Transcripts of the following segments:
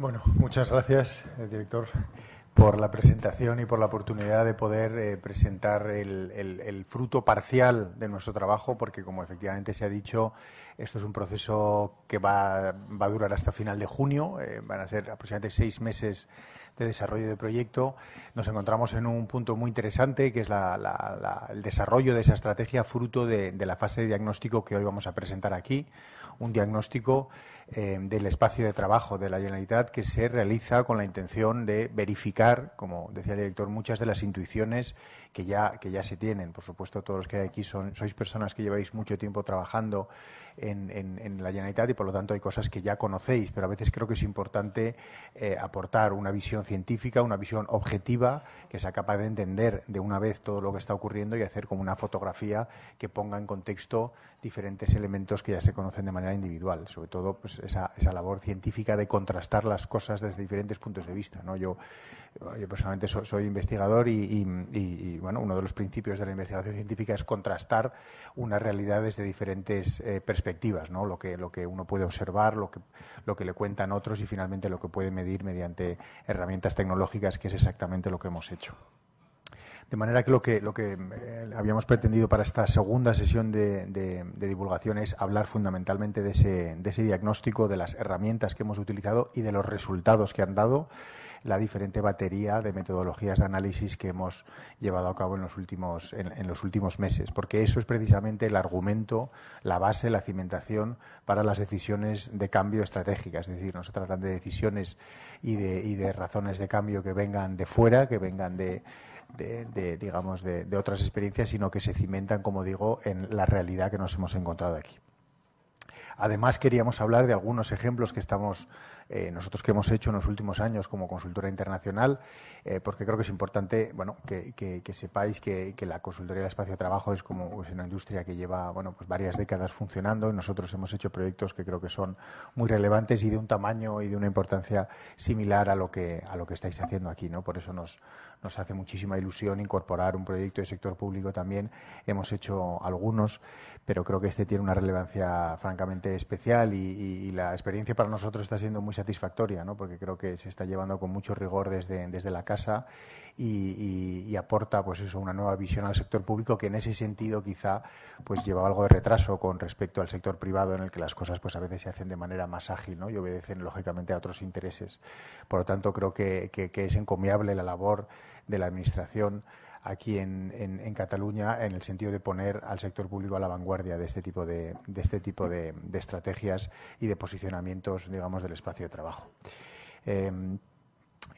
Bueno, muchas gracias, eh, director, por la presentación y por la oportunidad de poder eh, presentar el, fruto parcial de nuestro trabajo, porque como efectivamente se ha dicho, esto es un proceso que va, a durar hasta final de junio, eh, van a ser aproximadamente seis meses de desarrollo de proyecto, nos encontramos en un punto muy interesante que es el desarrollo de esa estrategia fruto de, la fase de diagnóstico que hoy vamos a presentar aquí, un diagnóstico eh, del espacio de trabajo de la Generalitat que se realiza con la intención de verificar, como decía el director, muchas de las intuiciones que ya, que ya se tienen. Por supuesto, todos los que hay aquí son, sois personas que lleváis mucho tiempo trabajando en, la Generalitat y por lo tanto hay cosas que ya conocéis, pero a veces creo que es importante eh, aportar una visión científica, una visión objetiva, que sea capaz de entender de una vez todo lo que está ocurriendo y hacer como una fotografía que ponga en contexto diferentes elementos que ya se conocen de manera individual. Sobre todo, pues, esa, esa labor científica de contrastar las cosas desde diferentes puntos de vista. ¿no? Yo yo personalmente soy, investigador y, bueno, uno de los principios de la investigación científica es contrastar unas realidades de diferentes eh, perspectivas, ¿no? Lo que, lo que uno puede observar, lo que, le cuentan otros y finalmente lo que puede medir mediante herramientas tecnológicas, que es exactamente lo que hemos hecho. De manera que lo que, lo que eh, habíamos pretendido para esta segunda sesión de, divulgación es hablar fundamentalmente de ese, diagnóstico, de las herramientas que hemos utilizado y de los resultados que han dado la diferente batería de metodologías de análisis que hemos llevado a cabo en los últimos, en, los últimos meses, porque eso es precisamente el argumento, la base, la cimentación para las decisiones de cambio estratégicas. Es decir, no se tratan de decisiones y de, razones de cambio que vengan de fuera, que vengan de, digamos de, otras experiencias, sino que se cimentan, como digo, en la realidad que nos hemos encontrado aquí. Además, queríamos hablar de algunos ejemplos que estamos eh, nosotros que hemos hecho en los últimos años como consultora internacional, eh, porque creo que es importante bueno, que, sepáis que, la consultoría del espacio de trabajo es como una industria que lleva bueno, pues varias décadas funcionando y nosotros hemos hecho proyectos que creo que son muy relevantes y de un tamaño y de una importancia similar a lo que, a lo que estáis haciendo aquí. ¿no? Por eso nos, nos hace muchísima ilusión incorporar un proyecto de sector público también. Hemos hecho algunos, pero creo que este tiene una relevancia francamente especial y, la experiencia para nosotros está siendo muy satisfactoria, ¿no? porque creo que se está llevando con mucho rigor desde, desde la casa y, aporta pues eso, una nueva visión al sector público que en ese sentido quizá pues lleva algo de retraso con respecto al sector privado en el que las cosas pues a veces se hacen de manera más ágil ¿no? y obedecen lógicamente a otros intereses. Por lo tanto, creo que es encomiable la labor de la Administración aquí en, Cataluña en el sentido de poner al sector público a la vanguardia de este tipo de, este tipo de, estrategias y de posicionamientos, digamos, del espacio de trabajo. Em,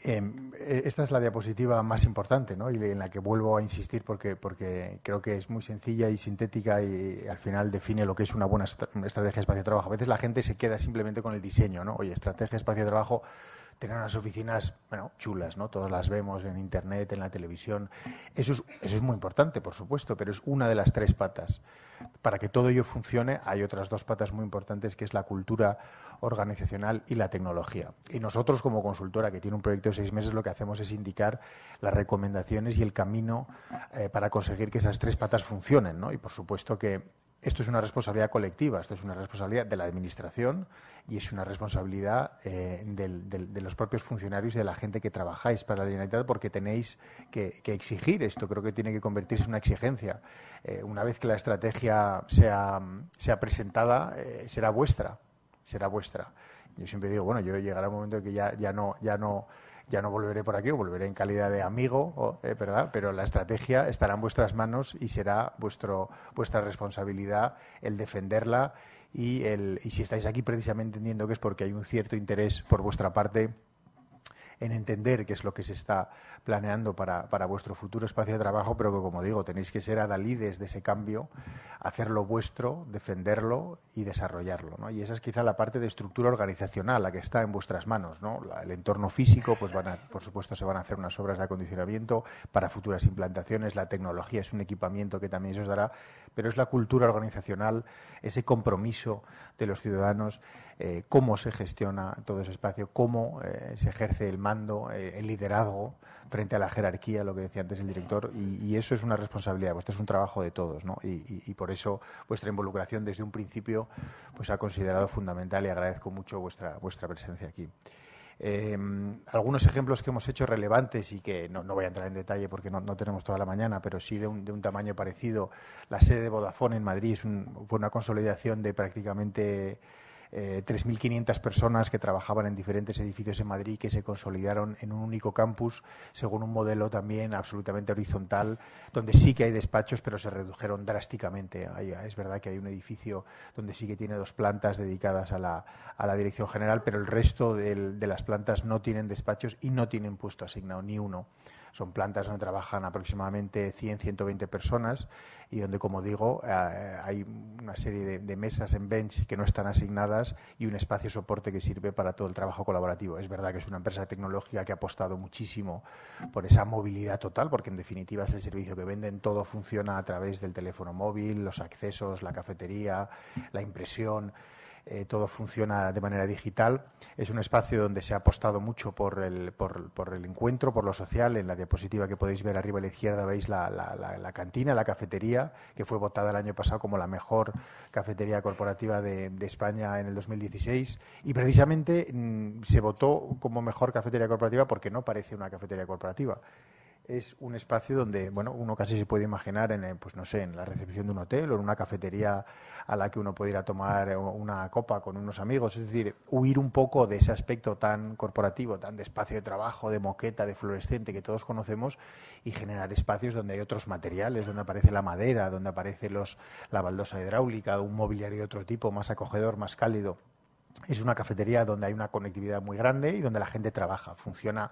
em, e, esta es la diapositiva más importante ¿no? y en la que vuelvo a insistir porque, creo que es muy sencilla y sintética y al final define lo que es una buena estrategia de espacio-trabajo. de A veces la gente se queda simplemente con el diseño, ¿no? Oye, estrategia espacio-trabajo, de tener unas oficinas bueno, chulas, ¿no? Todas las vemos en internet, en la televisión. Eso es, muy importante, por supuesto, pero es una de las tres patas. Para que todo ello funcione, hay otras dos patas muy importantes, que es la cultura organizacional y la tecnología. Y nosotros, como consultora que tiene un proyecto de seis meses, lo que hacemos es indicar las recomendaciones y el camino eh, para conseguir que esas tres patas funcionen, ¿no? Y por supuesto que esto es una responsabilidad colectiva, esto es una responsabilidad de la Administración y es una responsabilidad eh, de los propios funcionarios y de la gente que trabajáis para la Generalitat porque tenéis que, exigir esto. Creo que tiene que convertirse en una exigencia. Eh, una vez que la estrategia sea, sea presentada, eh, será vuestra, será vuestra. Yo siempre digo, bueno, yo llegará un momento en que ya, ya no, ya no ya no volveré por aquí volveré en calidad de amigo, eh, ¿verdad? Pero la estrategia estará en vuestras manos y será vuestro, vuestra responsabilidad el defenderla y, el, y si estáis aquí precisamente entendiendo que es porque hay un cierto interés por vuestra parte en entender qué es lo que se está planeando para, vuestro futuro espacio de trabajo, pero que, como digo, tenéis que ser adalides de ese cambio, hacerlo vuestro, defenderlo y desarrollarlo. Y esa es quizá la parte de estructura organizacional, la que está en vuestras manos. ¿no? el entorno físico, pues van a, por supuesto, se van a hacer unas obras de acondicionamiento para futuras implantaciones, la tecnología es un equipamiento que también se os dará, pero es la cultura organizacional, ese compromiso de los ciudadanos eh, cómo se gestiona todo ese espacio, cómo eh, se ejerce el mando, eh, el liderazgo frente a la jerarquía, lo que decía antes el director, y, eso es una responsabilidad, esto pues, es un trabajo de todos, ¿no? Y, por eso vuestra involucración desde un principio pues ha considerado fundamental y agradezco mucho vuestra, vuestra presencia aquí. Em, algunos ejemplos que hemos hecho relevantes y que no, voy a entrar en detalle porque no, tenemos toda la mañana, pero sí de un, tamaño parecido. La sede de Vodafone en Madrid fue una consolidación de prácticamente 3.500 eh, personas que trabajaban en diferentes edificios en Madrid que se consolidaron en un único campus según un modelo también absolutamente horizontal, donde sí que hay despachos, pero se redujeron drásticamente. es verdad que hay un edificio donde sí que tiene dos plantas dedicadas a la, a la dirección general, pero el resto de las plantas no tienen despachos y no tienen puesto asignado ni uno. Son plantas donde trabajan aproximadamente 100, 120 personas y donde, como digo, eh, hay una serie de, mesas en bench que no están asignadas y un espacio soporte que sirve para todo el trabajo colaborativo. Es verdad que es una empresa tecnológica que ha apostado muchísimo por esa movilidad total, porque en definitiva es el servicio que venden, todo funciona a través del teléfono móvil, los accesos, la cafetería, la impresión. Eh, todo funciona de manera digital. Es un espacio donde se ha apostado mucho por el, por, el encuentro, por lo social. En la diapositiva que podéis ver arriba a la izquierda veis la, cantina, la cafetería, que fue votada el año pasado como la mejor cafetería corporativa de, España en el 2016. Y precisamente mm, se votó como mejor cafetería corporativa porque no parece una cafetería corporativa es un espacio donde, bueno, uno casi se puede imaginar en, eh, pues no sé, en la recepción de un hotel o en una cafetería a la que uno puede ir a tomar eh, una copa con unos amigos. Es decir, huir un poco de ese aspecto tan corporativo, tan de espacio de trabajo, de moqueta, de fluorescente que todos conocemos y generar espacios donde hay otros materiales, donde aparece la madera, donde aparece los, la baldosa hidráulica, un mobiliario de otro tipo, más acogedor, más cálido. Es una cafetería donde hay una conectividad muy grande y donde la gente trabaja. Funciona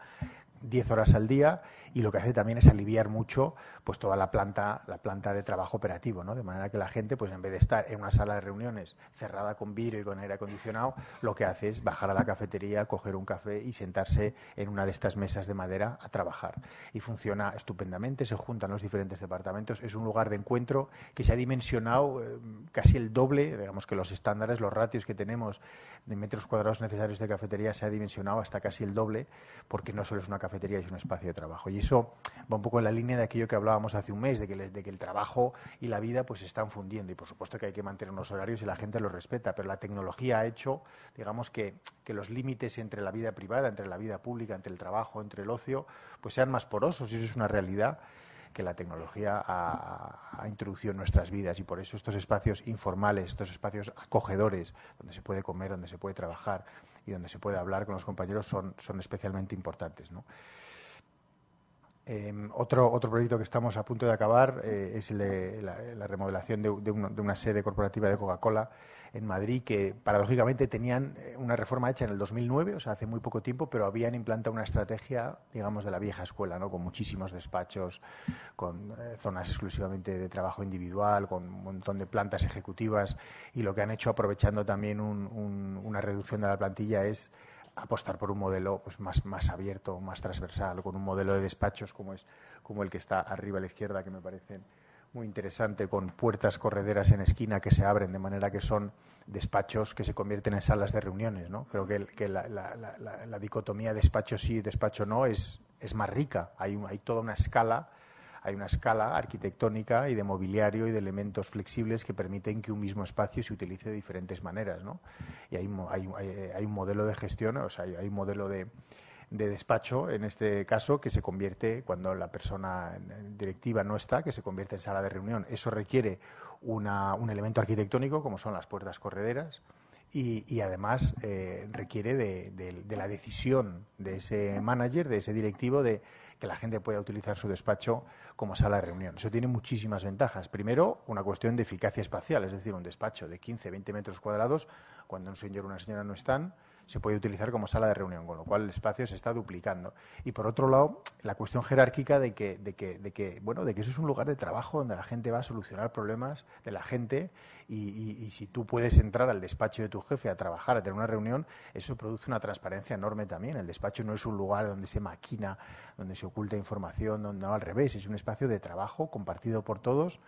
10 horas al día y lo que hace también es aliviar mucho pues toda la planta la planta de trabajo operativo no de manera que la gente pues en vez de estar en una sala de reuniones cerrada con vidrio y con aire acondicionado lo que hace es bajar a la cafetería coger un café y sentarse en una de estas mesas de madera a trabajar y funciona estupendamente se juntan los diferentes departamentos es un lugar de encuentro que se ha dimensionado eh, casi el doble digamos que los estándares los ratios que tenemos de metros cuadrados necesarios de cafetería se ha dimensionado hasta casi el doble porque no solo es una cafetería cafetería es un espacio de trabajo. Y eso va un poco en la línea de aquello que hablábamos hace un mes, de que, el trabajo y la vida pues se están fundiendo. Y por supuesto que hay que mantener unos horarios y la gente los respeta, pero la tecnología ha hecho, digamos, que, que los límites entre la vida privada, entre la vida pública, entre el trabajo, entre el ocio, pues sean más porosos y eso es una realidad que la tecnología ha, introducido en nuestras vidas y por eso estos espacios informales, estos espacios acogedores, donde se puede comer, donde se puede trabajar y donde se puede hablar con los compañeros son, son especialmente importantes. ¿no? Em, otro, proyecto que estamos a punto de acabar eh, es la, remodelación de, una sede corporativa de Coca-Cola en Madrid, que paradójicamente tenían eh, una reforma hecha en el 2009, o sea, hace muy poco tiempo, pero habían implantado una estrategia, digamos, de la vieja escuela, ¿no? con muchísimos despachos, con eh, zonas exclusivamente de trabajo individual, con un montón de plantas ejecutivas, y lo que han hecho aprovechando también una reducción de la plantilla es apostar por un modelo pues, más, más abierto, más transversal, con un modelo de despachos como, es, como el que está arriba a la izquierda, que me parece muy interesante, con puertas correderas en esquina que se abren, de manera que son despachos que se convierten en salas de reuniones. ¿no? Creo que, la, dicotomía despacho sí, despacho no es, es más rica. Hay, hay toda una escala hay una escala arquitectónica y de mobiliario y de elementos flexibles que permiten que un mismo espacio se utilice de diferentes maneras. ¿no? Y hay, un modelo de gestión, o sea, hay un modelo de, despacho, en este caso, que se convierte, cuando la persona directiva no está, que se convierte en sala de reunión. Eso requiere un elemento arquitectónico, como son las puertas correderas, y, además eh, requiere de, la decisión de ese manager, de ese directivo, de, que la gente pueda utilizar su despacho como sala de reunión. Eso tiene muchísimas ventajas. Primero, una cuestión de eficacia espacial, es decir, un despacho de 15, 20 metros cuadrados, cuando un señor o una señora no están, se puede utilizar como sala de reunión, con lo cual el espacio se está duplicando. Y por otro lado, la cuestión jerárquica de que, bueno, de que eso es un lugar de trabajo donde la gente va a solucionar problemas de la gente y, si tú puedes entrar al despacho de tu jefe a trabajar, a tener una reunión, eso produce una transparencia enorme también. El despacho no es un lugar donde se maquina, donde se oculta información, donde, no al revés, es un espacio de trabajo compartido por todos.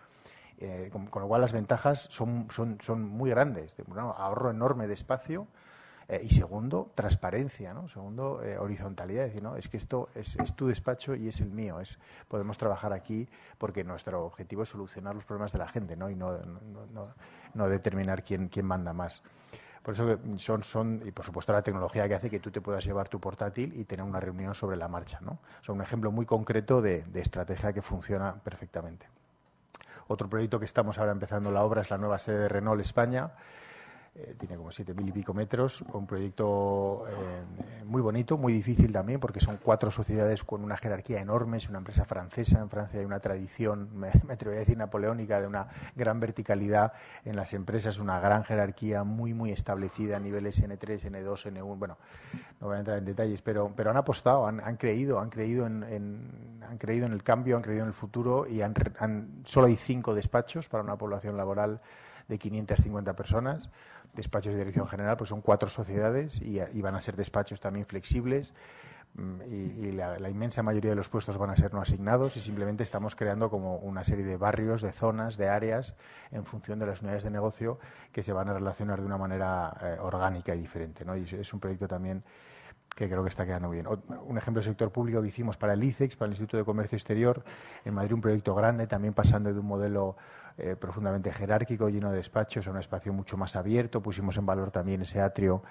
Eh, con, lo cual las ventajas son, son, muy grandes. ahorro enorme de espacio, eh, y segundo, transparencia, ¿no? Segundo, eh, horizontalidad, es decir, no, es que esto es, tu despacho y es el mío, es podemos trabajar aquí porque nuestro objetivo es solucionar los problemas de la gente, ¿no? Y no, determinar quién, manda más. Por eso son, son, y por supuesto la tecnología que hace que tú te puedas llevar tu portátil y tener una reunión sobre la marcha, ¿no? Son un ejemplo muy concreto de, de estrategia que funciona perfectamente. Otro proyecto que estamos ahora empezando la obra es la nueva sede de Renault España. Eh, tiene como siete mil y pico metros, un proyecto eh, muy bonito, muy difícil también, porque son cuatro sociedades con una jerarquía enorme, es una empresa francesa, en Francia hay una tradición, me, me atrevería a decir napoleónica, de una gran verticalidad en las empresas, una gran jerarquía muy, muy establecida a niveles N3, N2, N1, bueno, no voy a entrar en detalles, pero, pero han apostado, han, creído, han creído en, han creído en el cambio, han creído en el futuro y han, solo hay cinco despachos para una población laboral de 550 personas despachos de dirección general, pues son cuatro sociedades y, van a ser despachos también flexibles mm, y, la, inmensa mayoría de los puestos van a ser no asignados y simplemente estamos creando como una serie de barrios, de zonas, de áreas en función de las unidades de negocio que se van a relacionar de una manera eh, orgánica y diferente. Y es, un proyecto también que creo que está quedando bien. Un ejemplo del sector público que hicimos para el ICEX, para el Instituto de Comercio Exterior, en Madrid un proyecto grande, también pasando de un modelo eh, profundamente jerárquico, lleno de despachos, a un espacio mucho más abierto. Pusimos en valor también ese atrio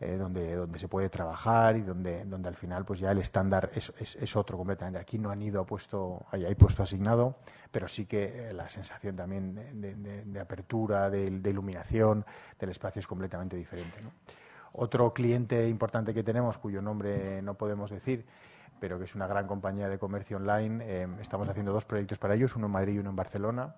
eh, donde, donde se puede trabajar y donde, donde al final pues ya el estándar es, otro completamente. Aquí no han ido a puesto, hay, puesto asignado, pero sí que eh, la sensación también de, apertura, de, iluminación del espacio es completamente diferente. Otro cliente importante que tenemos, cuyo nombre no podemos decir, pero que es una gran compañía de comercio online. estamos haciendo dos proyectos para ellos, uno en Madrid y uno en Barcelona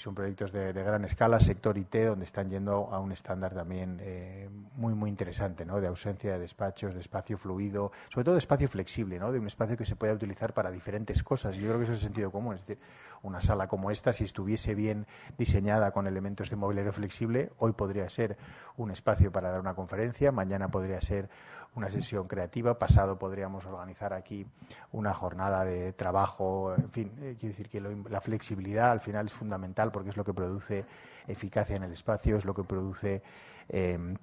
son proyectos de, gran escala, sector IT, donde están yendo a un estándar también eh, muy, muy interesante, ¿no? De ausencia de despachos, de espacio fluido, sobre todo de espacio flexible, ¿no? De un espacio que se pueda utilizar para diferentes cosas. Yo creo que eso es sentido común. Es decir, una sala como esta, si estuviese bien diseñada con elementos de mobiliario flexible, hoy podría ser un espacio para dar una conferencia, mañana podría ser una sesión creativa, pasado podríamos organizar aquí una jornada de trabajo, en fin, eh, quiero decir que la flexibilidad al final es fundamental porque es lo que produce eficacia en el espacio, es lo que produce... Em,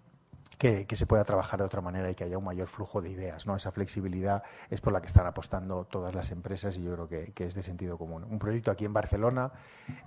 que, se pueda trabajar de otra manera y que haya un mayor flujo de ideas. ¿no? Esa flexibilidad es por la que están apostando todas las empresas y yo creo que, es de sentido común. Un proyecto aquí en Barcelona,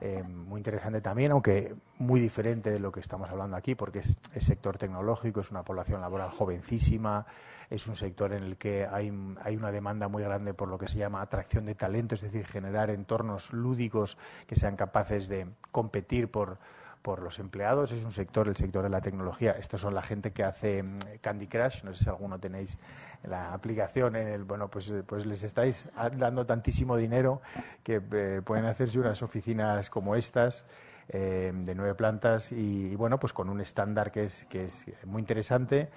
eh, muy interesante también, aunque muy diferente de lo que estamos hablando aquí, porque es, sector tecnológico, es una población laboral jovencísima, es un sector en el que hay, hay una demanda muy grande por lo que se llama atracción de talento, es decir, generar entornos lúdicos que sean capaces de competir por por los empleados. Es un sector, el sector de la tecnología. Estos son la gente que hace mm, Candy Crush. No sé si alguno tenéis la aplicación en el. Bueno, pues, eh, pues les estáis dando tantísimo dinero que eh, pueden hacerse unas oficinas como estas. Eh, de nueve plantas y, y, bueno pues con un estándar que es que es muy interesante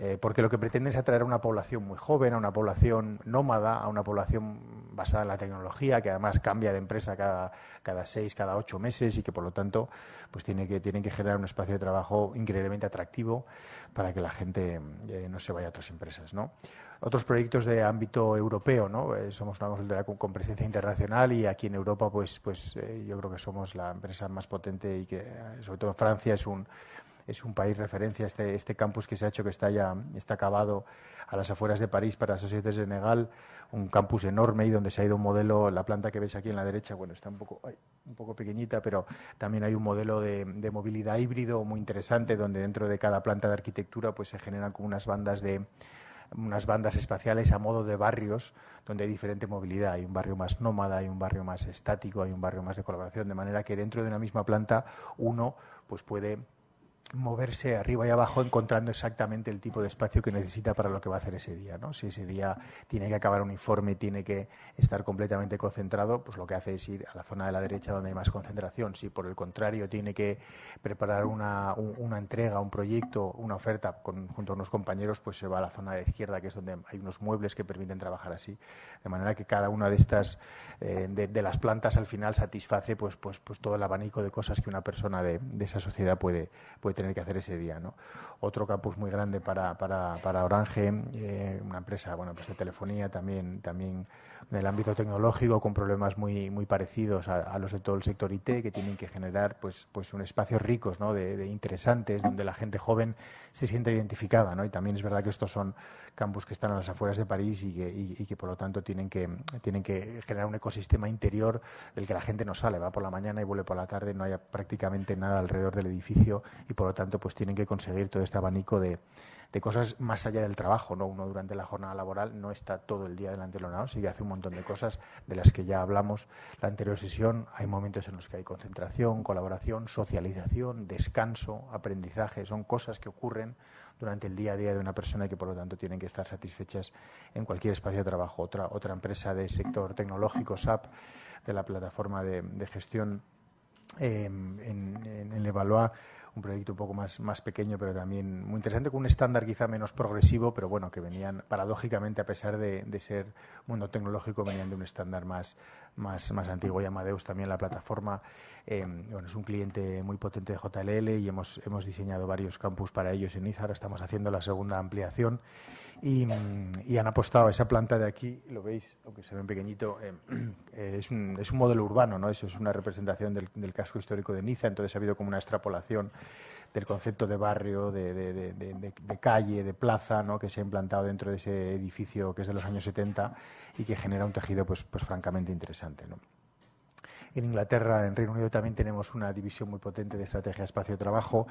eh, porque lo que pretende es atraer a una población muy joven, a una población nómada, a una población basada en la tecnología, que además cambia de empresa cada, cada seis, cada ocho meses y que por lo tanto pues tiene que, tienen que generar un espacio de trabajo increíblemente atractivo para que la gente eh, no se vaya a otras empresas. Otros proyectos de ámbito europeo, ¿no? Eh, somos una consultora con, presencia internacional y aquí en Europa pues, pues yo creo que somos la empresa más potente y que sobre todo en Francia es un es un país referencia, este, este campus que se ha hecho, que está ya está acabado a las afueras de París para de Senegal, un campus enorme y donde se ha ido un modelo, la planta que veis aquí en la derecha, bueno, está un poco, un poco pequeñita, pero también hay un modelo de, movilidad híbrido muy interesante, donde dentro de cada planta de arquitectura pues se generan como unas bandas de unas bandas espaciales a modo de barrios donde hay diferente movilidad. Hay un barrio más nómada, hay un barrio más estático, hay un barrio más de colaboración, de manera que dentro de una misma planta uno pues puede moverse arriba y abajo encontrando exactamente el tipo de espacio que necesita para lo que va a hacer ese día, ¿no? Si ese día tiene que acabar un informe, tiene que estar completamente concentrado, pues lo que hace es ir a la zona de la derecha donde hay más concentración. Si por el contrario tiene que preparar una, entrega, un proyecto, una oferta con, junto a unos compañeros, pues se va a la zona de la izquierda, que es donde hay unos muebles que permiten trabajar así. De manera que cada una de estas, eh, de, las plantas al final satisface pues, pues, pues todo el abanico de cosas que una persona de, esa sociedad puede, puede tener que hacer ese día. ¿no? Otro campus muy grande para, para, para Orange, eh, una empresa bueno, pues de telefonía también, también en el ámbito tecnológico con problemas muy, muy parecidos a, los de todo el sector IT, que tienen que generar pues, pues un espacio ricos, ¿no? de, interesantes, donde la gente joven se sienta identificada. ¿no? Y también es verdad que estos son campus que están a las afueras de París y que, y, que por lo tanto tienen que, tienen que generar un ecosistema interior del que la gente no sale, va por la mañana y vuelve por la tarde, no hay prácticamente nada alrededor del edificio y por lo tanto pues tienen que conseguir todo este abanico de de cosas más allá del trabajo. ¿no? Uno durante la jornada laboral no está todo el día delante de la sigue hace un montón de cosas de las que ya hablamos la anterior sesión. Hay momentos en los que hay concentración, colaboración, socialización, descanso, aprendizaje. Son cosas que ocurren durante el día a día de una persona y que por lo tanto tienen que estar satisfechas en cualquier espacio de trabajo. Otra, otra empresa de sector tecnológico, SAP, de la plataforma de, gestión eh, en, en, en un proyecto un poco más, más pequeño, pero también muy interesante, con un estándar quizá menos progresivo, pero bueno, que venían, paradójicamente, a pesar de, de ser mundo tecnológico, venían de un estándar más, más, más antiguo y Amadeus también la plataforma. Eh, es un cliente muy potente de JLL y hemos, diseñado varios campus para ellos en Niza, ahora Estamos haciendo la segunda ampliación y, han apostado a esa planta de aquí, lo veis, aunque se ve pequeñito, eh, eh, es, un, es, un, modelo urbano, ¿no? Eso es una representación del, del casco histórico de Niza, entonces ha habido como una extrapolación del concepto de barrio, de, calle, de plaza, que se ha implantado dentro de ese edificio que es de los años 70 y que genera un tejido pues, pues francamente interesante. En Inglaterra, en Reino Unido, también tenemos una división muy potente de estrategia espacio-trabajo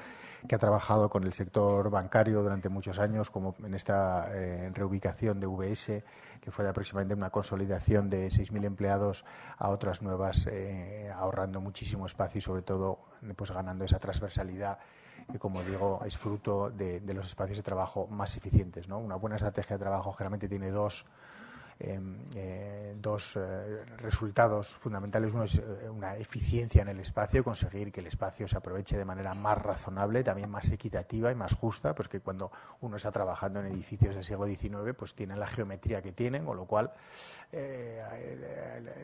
que ha trabajado con el sector bancario durante muchos años, como en esta eh, reubicación de VS, que fue de aproximadamente una consolidación de 6.000 empleados a otras nuevas, eh, ahorrando muchísimo espacio y, sobre todo, pues ganando esa transversalidad que como digo, es fruto de, los espacios de trabajo más eficientes. ¿no? Una buena estrategia de trabajo generalmente tiene dos Em, eh, dos eh, resultados fundamentales. Uno es eh, una eficiencia en el espacio, conseguir que el espacio se aproveche de manera más razonable, también más equitativa y más justa, pues que cuando uno está trabajando en edificios del siglo XIX, pues tienen la geometría que tienen, con lo cual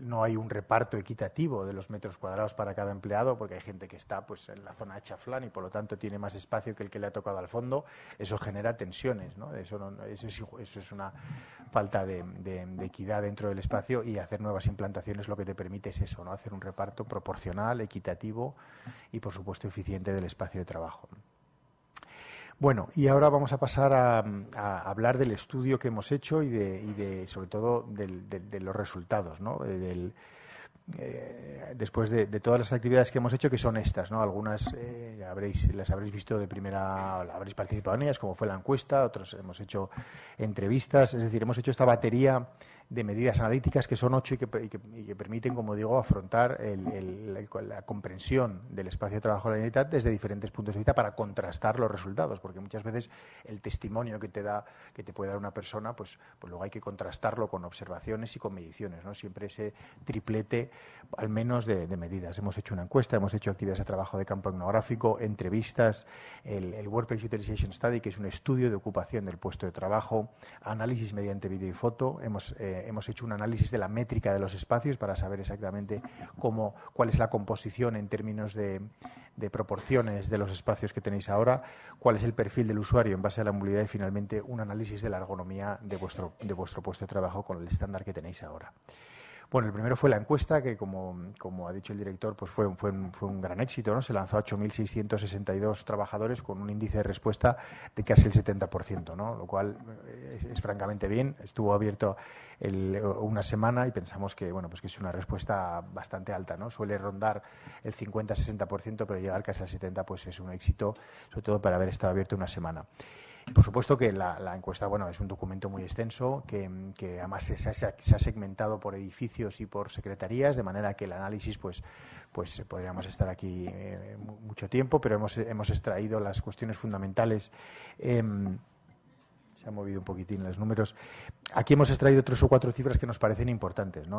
no hay un reparto equitativo de los metros cuadrados para cada empleado, porque hay gente que está pues en la zona de chaflán y por lo tanto tiene más espacio que el que le ha tocado al fondo. Eso genera tensiones, ¿no? Eso, eso, es, una falta de Em, de, equidad dentro del espacio y hacer nuevas implantaciones lo que te permite es eso, ¿no? Hacer un reparto proporcional, equitativo y, por supuesto, eficiente del espacio de trabajo. Bueno, y ahora vamos a pasar a, hablar del estudio que hemos hecho y, de, sobre todo de, los resultados, ¿no? Eh, eh, después de, todas las actividades que hemos hecho, que son estas, ¿no? Algunas eh, habréis, las habréis visto de primera, habréis participado en ellas, como fue la encuesta, otros hemos hecho entrevistas, es decir, hemos hecho esta batería de medidas analíticas que son ocho y que, permiten, como digo, afrontar la comprensión del espacio de trabajo de la unidad desde diferentes puntos de vista para contrastar los resultados, porque muchas veces el testimonio que te da, que te puede dar una persona, pues, pues luego hay que contrastarlo con observaciones y con mediciones, ¿no? Siempre ese triplete, al menos de, medidas. Hemos hecho una encuesta, hemos hecho actividades de trabajo de campo etnográfico, entrevistas, el, Workplace Utilization Study, que es un estudio de ocupación del puesto de trabajo, análisis mediante vídeo y foto, hemos eh, hemos hecho un análisis de la métrica de los espacios para saber exactamente cómo, cuál es la composición en términos de, proporciones de los espacios que tenéis ahora, cuál es el perfil del usuario en base a la movilidad y finalmente un análisis de la ergonomía de vuestro, de vuestro puesto de trabajo con el estándar que tenéis ahora. Bueno, el primero fue la encuesta, que como, ha dicho el director, pues fue, fue, un, fue un gran éxito. ¿no? Se lanzó a 8.662 trabajadores con un índice de respuesta de casi el 70%, ¿no? lo cual eh, es, francamente bien. Estuvo abierto eh, una semana y pensamos que, bueno, pues que es una respuesta bastante alta. ¿no? Suele rondar el 50-60%, pero llegar casi al 70% pues es un éxito, sobre todo para haber estado abierto una semana por supuesto que la, encuesta, bueno, es un documento muy extenso, que, además se, ha segmentado por edificios y por secretarías, de manera que el análisis, pues, pues podríamos estar aquí eh, mucho tiempo, pero hemos, extraído las cuestiones fundamentales. Em, se han movido un poquitín los números. Aquí hemos extraído tres o cuatro cifras que nos parecen importantes. ¿no?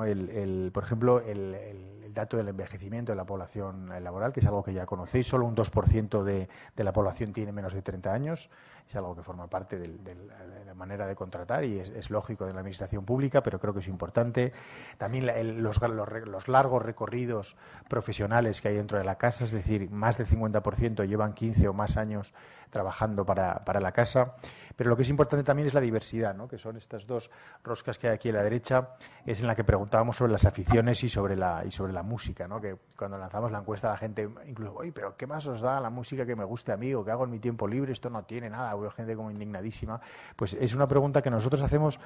por ejemplo, el dato del envejecimiento de la población eh, laboral, que es algo que ya conocéis, solo un 2% de, la población tiene menos de 30 años, es algo que forma parte de eh, la manera de contratar y es, lógico de la administración pública, pero creo que es importante. También los, los, largos recorridos profesionales que hay dentro de la casa, es decir, más del 50% llevan 15 o más años trabajando para, la casa, pero lo que es importante también es la diversidad, que son estas dos roscas que hay aquí a la derecha, es en la que preguntábamos sobre las aficiones y sobre la, y sobre la música, ¿no? Que cuando lanzamos la encuesta la gente incluso, oye, pero ¿qué más os da la música que me guste a mí o que hago en mi tiempo libre? Esto no tiene nada, veo gente como indignadísima. Pues es una pregunta que nosotros hacemos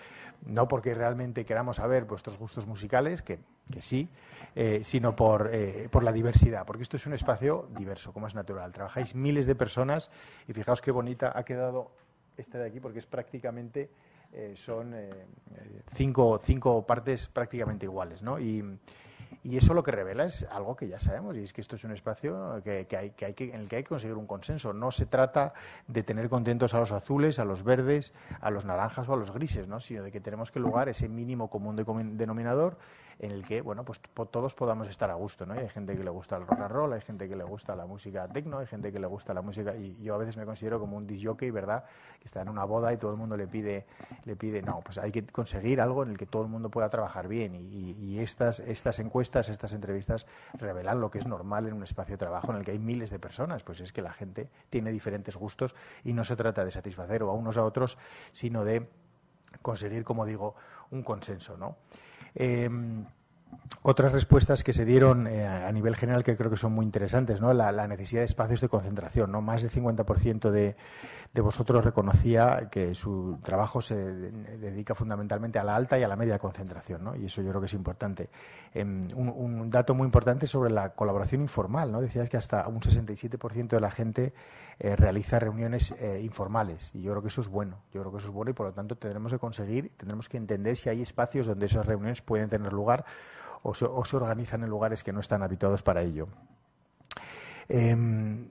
no porque realmente queramos saber vuestros gustos musicales, que, sí, eh, sino por, eh, por la diversidad, porque esto es un espacio diverso, como es natural. Trabajáis miles de personas y fijaos qué bonita ha quedado esta de aquí porque es prácticamente... Eh, son cinco, cinco, partes prácticamente iguales, ¿no? Y, y eso lo que revela es algo que ya sabemos, y es que esto es un espacio que, hay, que en el que hay que conseguir un consenso. No se trata de tener contentos a los azules, a los verdes, a los naranjas o a los grises, ¿no? sino de que tenemos que lograr ese mínimo común denominador en el que, bueno, pues todos podamos estar a gusto, ¿no? hay gente que le gusta el rock and roll, hay gente que le gusta la música techno, hay gente que le gusta la música y yo a veces me considero como un disjockey, ¿verdad? Que está en una boda y todo el mundo le pide le pide, no, pues hay que conseguir algo en el que todo el mundo pueda trabajar bien y, estas estas encuestas, estas entrevistas revelan lo que es normal en un espacio de trabajo en el que hay miles de personas, pues es que la gente tiene diferentes gustos y no se trata de satisfacer a unos a otros, sino de conseguir, como digo, un consenso, ¿no? Em, otras respuestas que se dieron eh, a nivel general que creo que son muy interesantes, ¿no? La, necesidad de espacios de concentración, ¿no? Más del 50% de, de vosotros reconocía que su trabajo se dedica fundamentalmente a la alta y a la media concentración, ¿no? Y eso yo creo que es importante. Em, un, dato muy importante sobre la colaboración informal, ¿no? Decías que hasta un 67% de la gente eh, realiza reuniones eh, informales y yo creo que eso es bueno, yo creo que eso es bueno y por lo tanto tendremos que conseguir, tendremos que entender si hay espacios donde esas reuniones pueden tener lugar o se, organizan en lugares que no están habituados para ello. Em,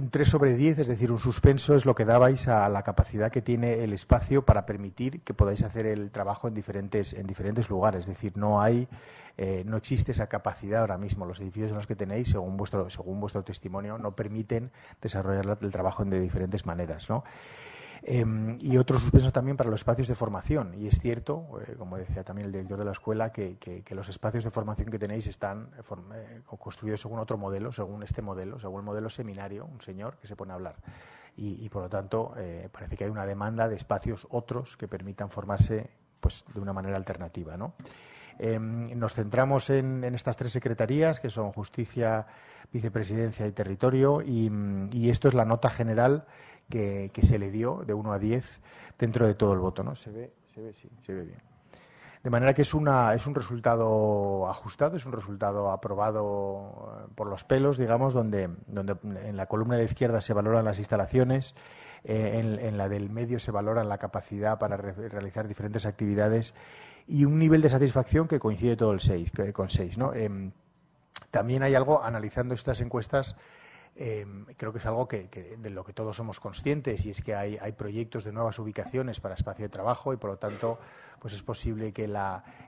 un 3 sobre 10, es decir, un suspenso, es lo que dabais a la capacidad que tiene el espacio para permitir que podáis hacer el trabajo en diferentes, en diferentes lugares. Es decir, no hay, eh, no existe esa capacidad ahora mismo. Los edificios en los que tenéis, según vuestro, según vuestro testimonio, no permiten desarrollar el trabajo de diferentes maneras, ¿no? Em, y otros suspensos también para los espacios de formación. Y es cierto, eh, como decía también el director de la escuela, que, los espacios de formación que tenéis están eh, eh, construidos según otro modelo, según este modelo, según el modelo seminario, un señor que se pone a hablar. Y, por lo tanto, parece que hay una demanda de espacios otros que permitan formarse pues, de una manera alternativa. ¿no? Em, nos centramos en, estas tres secretarías, que son Justicia, Vicepresidencia y Territorio, y, y esto es la nota general que, se le dio de 1 a 10 dentro de todo el voto. ¿no? Se ve, se ve, sí, se ve bien. De manera que es, una, es un resultado ajustado, es un resultado aprobado eh, por los pelos, digamos, donde, donde en la columna de izquierda se valoran las instalaciones, eh, en, la del medio se valoran la capacidad para realizar diferentes actividades y un nivel de satisfacción que coincide todo el 6, con 6. Em, también hay algo, analizando estas encuestas, Em, creo que es algo que, de lo que todos somos conscientes y es que hay, hay, proyectos de nuevas ubicaciones para espacio de trabajo y por lo tanto pues es posible que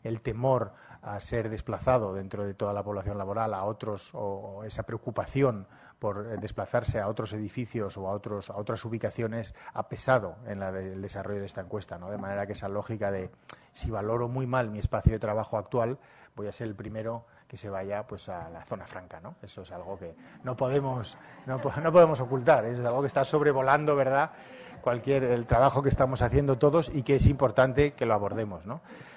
el temor a ser desplazado dentro de toda la población laboral a otros o esa preocupación por eh, desplazarse a otros edificios o a, otros, a otras ubicaciones ha pesado en el desarrollo de esta encuesta. De manera que esa lógica de si valoro muy mal mi espacio de trabajo actual, voy a ser el primero se vaya pues a la zona franca, ¿no? Eso es algo que no podemos, no, podemos ocultar, ¿eh? es algo que está sobrevolando, ¿verdad? cualquier el trabajo que estamos haciendo todos y que es importante que lo abordemos,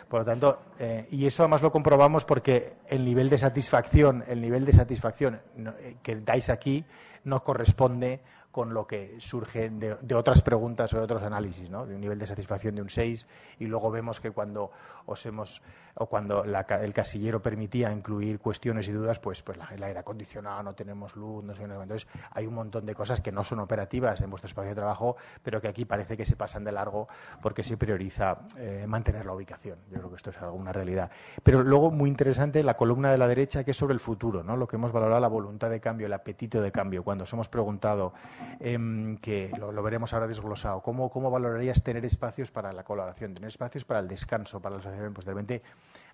Por lo tanto, eh, y eso además lo comprobamos porque el nivel de satisfacción, el nivel de satisfacción eh, que dais aquí no corresponde con lo que surge de, otras preguntas o de otros análisis, ¿no? De un nivel de satisfacción de un 6 y luego vemos que cuando os hemos o cuando el casillero permitía incluir cuestiones y dudas, pues, pues la, el aire acondicionado, no tenemos luz, no sé Entonces, hay un montón de cosas que no son operativas en vuestro espacio de trabajo, pero que aquí parece que se pasan de largo porque se prioriza eh, mantener la ubicación. Yo creo que esto es alguna realidad. Pero luego, muy interesante, la columna de la derecha, que es sobre el futuro, ¿no? Lo que hemos valorado, la voluntad de cambio, el apetito de cambio. Cuando os hemos preguntado, em, que lo, veremos ahora desglosado, ¿cómo, ¿cómo valorarías tener espacios para la colaboración, tener espacios para el descanso, para la asociación? Pues de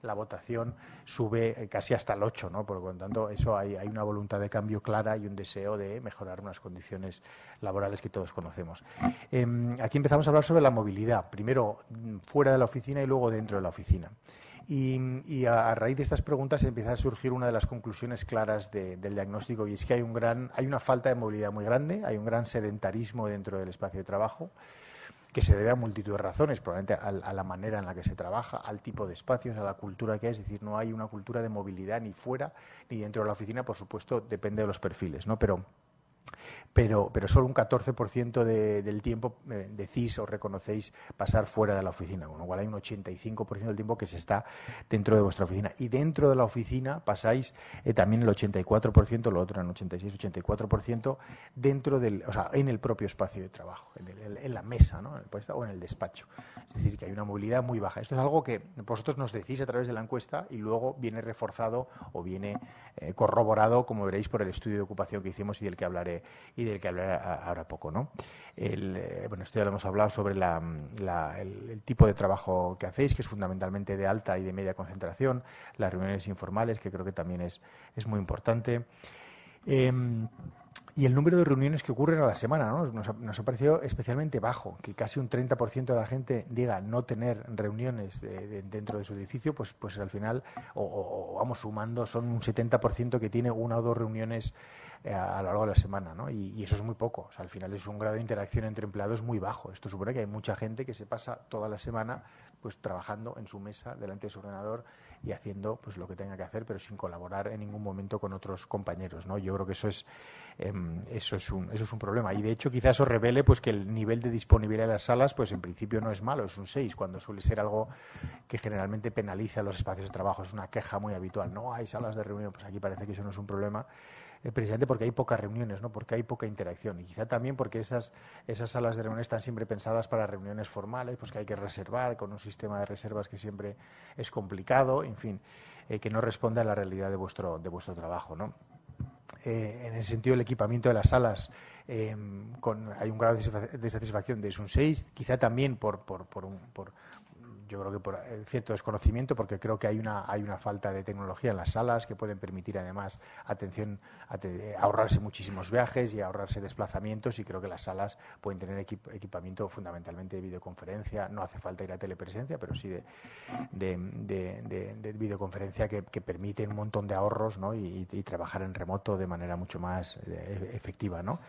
la votación sube eh, casi hasta el 8, ¿no? Por lo tanto, eso hay, una voluntad de cambio clara y un deseo de mejorar unas condiciones laborales que todos conocemos. Em, aquí empezamos a hablar sobre la movilidad, primero mm, fuera de la oficina y luego dentro de la oficina. Y, a, raíz de estas preguntas empieza a surgir una de las conclusiones claras del diagnóstico y es que hay un gran, hay una falta de movilidad muy grande, hay un gran sedentarismo dentro del espacio de trabajo que se debe a multitud de razones, probablemente a, la manera en la que se trabaja, al tipo de espacios, a la cultura que hay, es decir, no hay una cultura de movilidad ni fuera ni dentro de la oficina, por supuesto, depende de los perfiles, ¿no? Pero pero, pero solo un 14% del tiempo eh, decís o reconocéis pasar fuera de la oficina, con lo cual hay un 85% del tiempo que se está dentro de vuestra oficina. Y dentro de la oficina pasáis eh, también el 84%, lo otro en 86, 84%, dentro del, o sea, en el propio espacio de trabajo, en, la mesa, ¿no? o en el despacho. Es decir, que hay una movilidad muy baja. Esto es algo que vosotros nos decís a través de la encuesta y luego viene reforzado o viene eh, corroborado, como veréis, por el estudio de ocupación que hicimos y del que hablaré del que hablaré ahora poco. ¿no? Eh, bueno, esto ya lo hemos hablado sobre el, tipo de trabajo que hacéis, que es fundamentalmente de alta y de media concentración, las reuniones informales, que creo que también es, es muy importante. Em, y el número de reuniones que ocurren a la semana ¿no? nos, ha, parecido especialmente bajo, que casi un 30% de la gente diga no tener reuniones dentro de su edificio, pues, pues al final, o vamos sumando, son un 70% que tiene una o dos reuniones eh, a lo largo de la semana, ¿no? Y, eso es muy poco. al final es un grado de interacción entre empleados muy bajo. Esto supone que hay mucha gente que se pasa toda la semana pues trabajando en su mesa, delante de su ordenador y haciendo pues lo que tenga que hacer, pero sin colaborar en ningún momento con otros compañeros, ¿no? Yo creo que eso es em, eso es un eso es un problema. Y de hecho quizás eso revele pues que el nivel de disponibilidad de las salas, pues en principio no es malo, es un 6, cuando suele ser algo que generalmente penaliza los espacios de trabajo, es una queja muy habitual. No hay salas de reunión, pues aquí parece que eso no es un problema eh, precisamente porque hay pocas reuniones, ¿no? porque hay poca interacción. Y quizá también porque esas, esas salas de reuniones están siempre pensadas para reuniones formales, pues que hay que reservar, con un sistema de reservas que siempre es complicado, en fin, eh, que no responde a la realidad de vuestro, de vuestro trabajo. ¿no? Eh, en el sentido el equipamiento de las salas, con, hay un grado de satisfacción de un 6, quizá también por, por, por, un, por yo creo que por eh, cierto desconocimiento, porque creo que hay una, hay una falta de tecnología en las salas que pueden permitir además atención, eh, ahorrarse muchísimos viajes y ahorrarse desplazamientos y creo que las salas pueden tener equipamiento fundamentalmente de videoconferencia, no hace falta ir a telepresencia, pero sí de, videoconferencia que, permite un montón de ahorros y, y, trabajar en remoto de manera mucho más eh, efectiva. ¿no?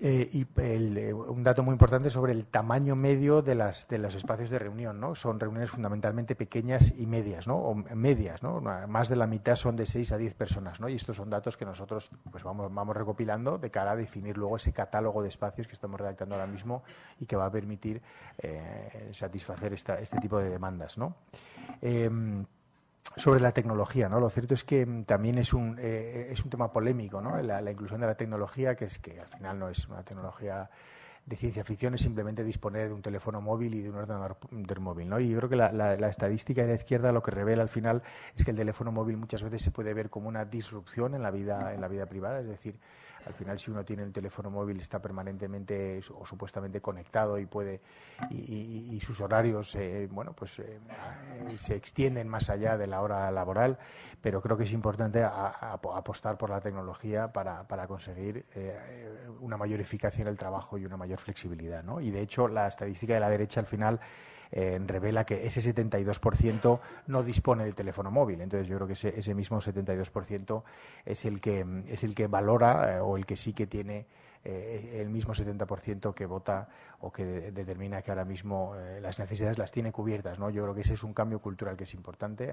Eh, y eh, un dato muy importante sobre el tamaño medio de, las, de los espacios de reunión. ¿no? Son reuniones fundamentalmente pequeñas y medias, ¿no? medias. ¿no? Más de la mitad son de 6 a 10 personas. ¿no? Y estos son datos que nosotros pues, vamos, vamos recopilando de cara a definir luego ese catálogo de espacios que estamos redactando ahora mismo y que va a permitir eh, satisfacer esta, este tipo de demandas. ¿no? Em, sobre la tecnología, ¿no? Lo cierto es que mm, también es un, eh, es un tema polémico, ¿no? La, inclusión de la tecnología, que es que al final no es una tecnología de ciencia ficción, es simplemente disponer de un teléfono móvil y de un ordenador del móvil, ¿no? Y yo creo que la, la, estadística de la izquierda lo que revela al final es que el teléfono móvil muchas veces se puede ver como una disrupción en la vida, en la vida privada, es decir, al final, si uno tiene un teléfono móvil, está permanentemente o supuestamente conectado y puede y, sus horarios, eh, bueno, pues eh, eh, se extienden más allá de la hora laboral. Pero creo que es importante apostar por la tecnología para, conseguir una mayor eficacia en el trabajo y una mayor flexibilidad, ¿no? Y de hecho, la estadística de la derecha al final eh, revela que ese 72% no dispone de teléfono móvil. Entonces yo creo que ese, mismo 72% es el que, es el que valora eh, o el que sí que tiene eh, el mismo 70% que vota o que determina que ahora mismo las necesidades las tiene cubiertas. ¿no? Yo creo que ese es un cambio cultural que es importante,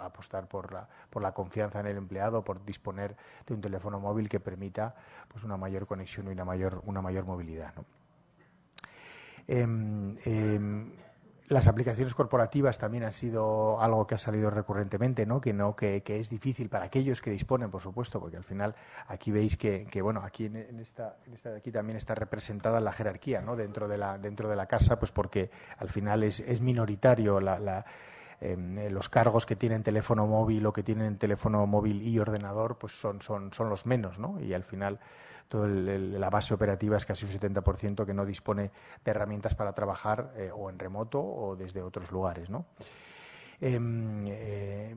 apostar por la, por la confianza en el empleado, por disponer de un teléfono móvil que permita pues, una mayor conexión y una mayor, una mayor movilidad. Em, em, las aplicaciones corporativas también han sido algo que ha salido recurrentemente, ¿no? Que no, que, que es difícil para aquellos que disponen, por supuesto, porque al final aquí veis que, que bueno, aquí en, esta, aquí también está representada la jerarquía, ¿no? Dentro de la, dentro de la casa, pues porque al final es, es minoritario la, em, los cargos que tienen teléfono móvil o que tienen teléfono móvil y ordenador, pues son, son, son los menos, ¿no? Y al final la base operativa es casi un 70% que no dispone de herramientas para trabajar eh, o en remoto o desde otros lugares. ¿no? Em, eh,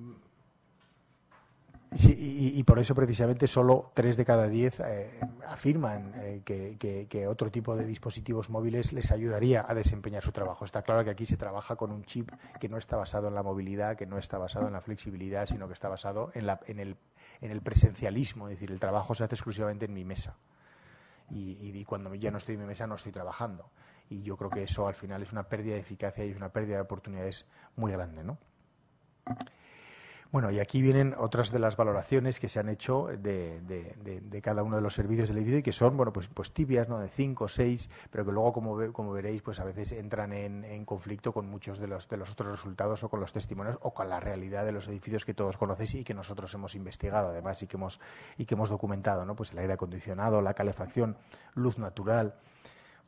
y, y, por eso precisamente solo tres de cada diez eh, afirman eh, que, otro tipo de dispositivos móviles les ayudaría a desempeñar su trabajo. Está claro que aquí se trabaja con un chip que no está basado en la movilidad, que no está basado en la flexibilidad, sino que está basado en, el, presencialismo, es decir, el trabajo se hace exclusivamente en mi mesa. Y, y cuando ya no estoy en mi mesa no estoy trabajando. Y yo creo que eso al final es una pérdida de eficacia y es una pérdida de oportunidades muy grande. ¿no? Bueno, y aquí vienen otras de las valoraciones que se han hecho de, cada uno de los servicios del edificio y que son, bueno, pues, pues tibias, ¿no? De o seis, pero que luego, como, veréis, pues a veces entran en, conflicto con muchos de los, otros resultados o con los testimonios o con la realidad de los edificios que todos conocéis y que nosotros hemos investigado, además, y que hemos, y que hemos documentado, ¿no? Pues el aire acondicionado, la calefacción, luz natural,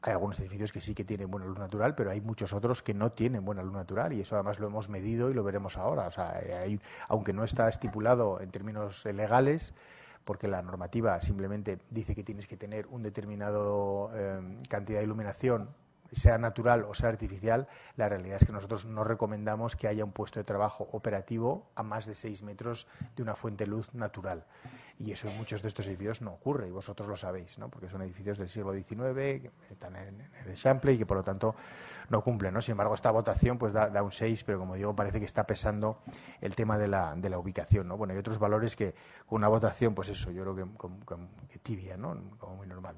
hay algunos edificios que sí que tienen buena luz natural, pero hay muchos otros que no tienen buena luz natural y eso además lo hemos medido y lo veremos ahora. O sea, eh, aunque no está estipulado en términos legales, porque la normativa simplemente dice que tienes que tener un determinado em, cantidad de iluminación sea natural o sea artificial, la realidad es que nosotros no recomendamos que haya un puesto de trabajo operativo a más de seis metros de una fuente de luz natural. Y eso en muchos de estos edificios no ocurre, y vosotros lo sabéis, ¿no? porque son edificios del siglo XIX, que están en, el Chample y que por lo tanto no cumplen. ¿no? Sin embargo, esta votación pues da, un 6, pero como digo, parece que está pesando el tema de la, de la ubicación. ¿no? Bueno, hay otros valores que con una votación, pues eso, yo creo que, tibia, ¿no? como muy normal.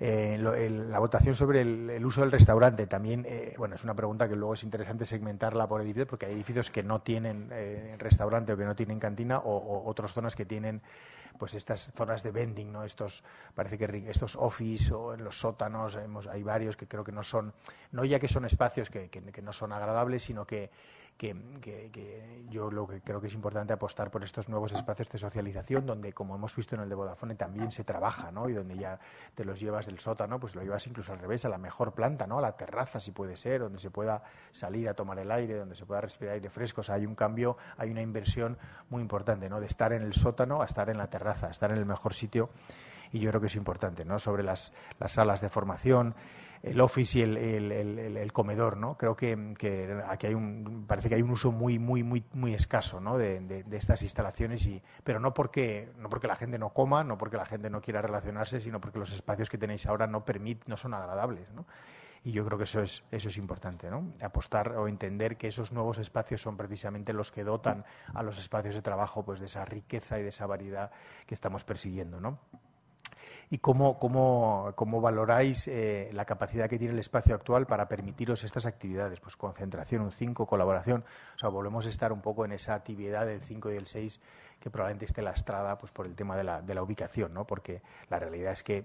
Eh, la votación sobre el, uso del restaurante también, eh, bueno, es una pregunta que luego es interesante segmentarla por edificios, porque hay edificios que no tienen eh, restaurante o que no tienen cantina o, otras zonas que tienen pues estas zonas de vending, ¿no? Estos, parece que estos office o en los sótanos, hemos, hay varios que creo que no son, no ya que son espacios que, que no son agradables, sino que que, yo lo que creo que es importante apostar por estos nuevos espacios de socialización, donde, como hemos visto en el de Vodafone, también se trabaja, ¿no? Y donde ya te los llevas del sótano, pues lo llevas incluso al revés, a la mejor planta, ¿no? A la terraza, si puede ser, donde se pueda salir a tomar el aire, donde se pueda respirar aire fresco. O sea, hay un cambio, hay una inversión muy importante, ¿no? De estar en el sótano a estar en la terraza, a estar en el mejor sitio. Y yo creo que es importante, ¿no? Sobre las, las salas de formación el office y el, comedor, ¿no? Creo que, aquí hay un, parece que hay un uso muy, muy, muy, muy escaso, De, estas instalaciones y, pero no porque, no porque la gente no coma, no porque la gente no quiera relacionarse, sino porque los espacios que tenéis ahora no permit, no son agradables, ¿no? Y yo creo que eso es, eso es importante, Apostar o entender que esos nuevos espacios son precisamente los que dotan a los espacios de trabajo pues de esa riqueza y de esa variedad que estamos persiguiendo, ¿no? y cómo, cómo, valoráis eh, la capacidad que tiene el espacio actual para permitiros estas actividades, pues concentración, un 5, colaboración, o sea, volvemos a estar un poco en esa actividad del 5 y del 6 que probablemente esté lastrada pues, por el tema de la, de la ubicación, ¿no? porque la realidad es que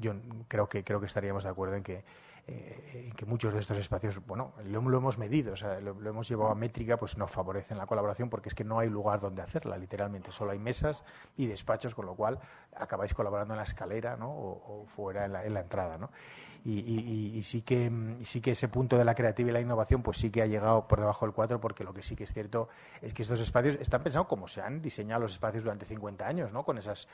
yo creo que, creo que estaríamos de acuerdo en que en eh, que muchos de estos espacios, bueno, lo, hemos medido, o sea, lo, hemos llevado a métrica, pues nos favorecen la colaboración porque es que no hay lugar donde hacerla, literalmente, solo hay mesas y despachos, con lo cual acabáis colaborando en la escalera ¿no? o, fuera en la, en la entrada. ¿no? y, sí, que, mm, sí que ese punto de la creatividad y la innovación pues sí que ha llegado por debajo del 4 porque lo que sí que es cierto es que estos espacios están pensados como se han diseñado los espacios durante 50 años, ¿no? Con esas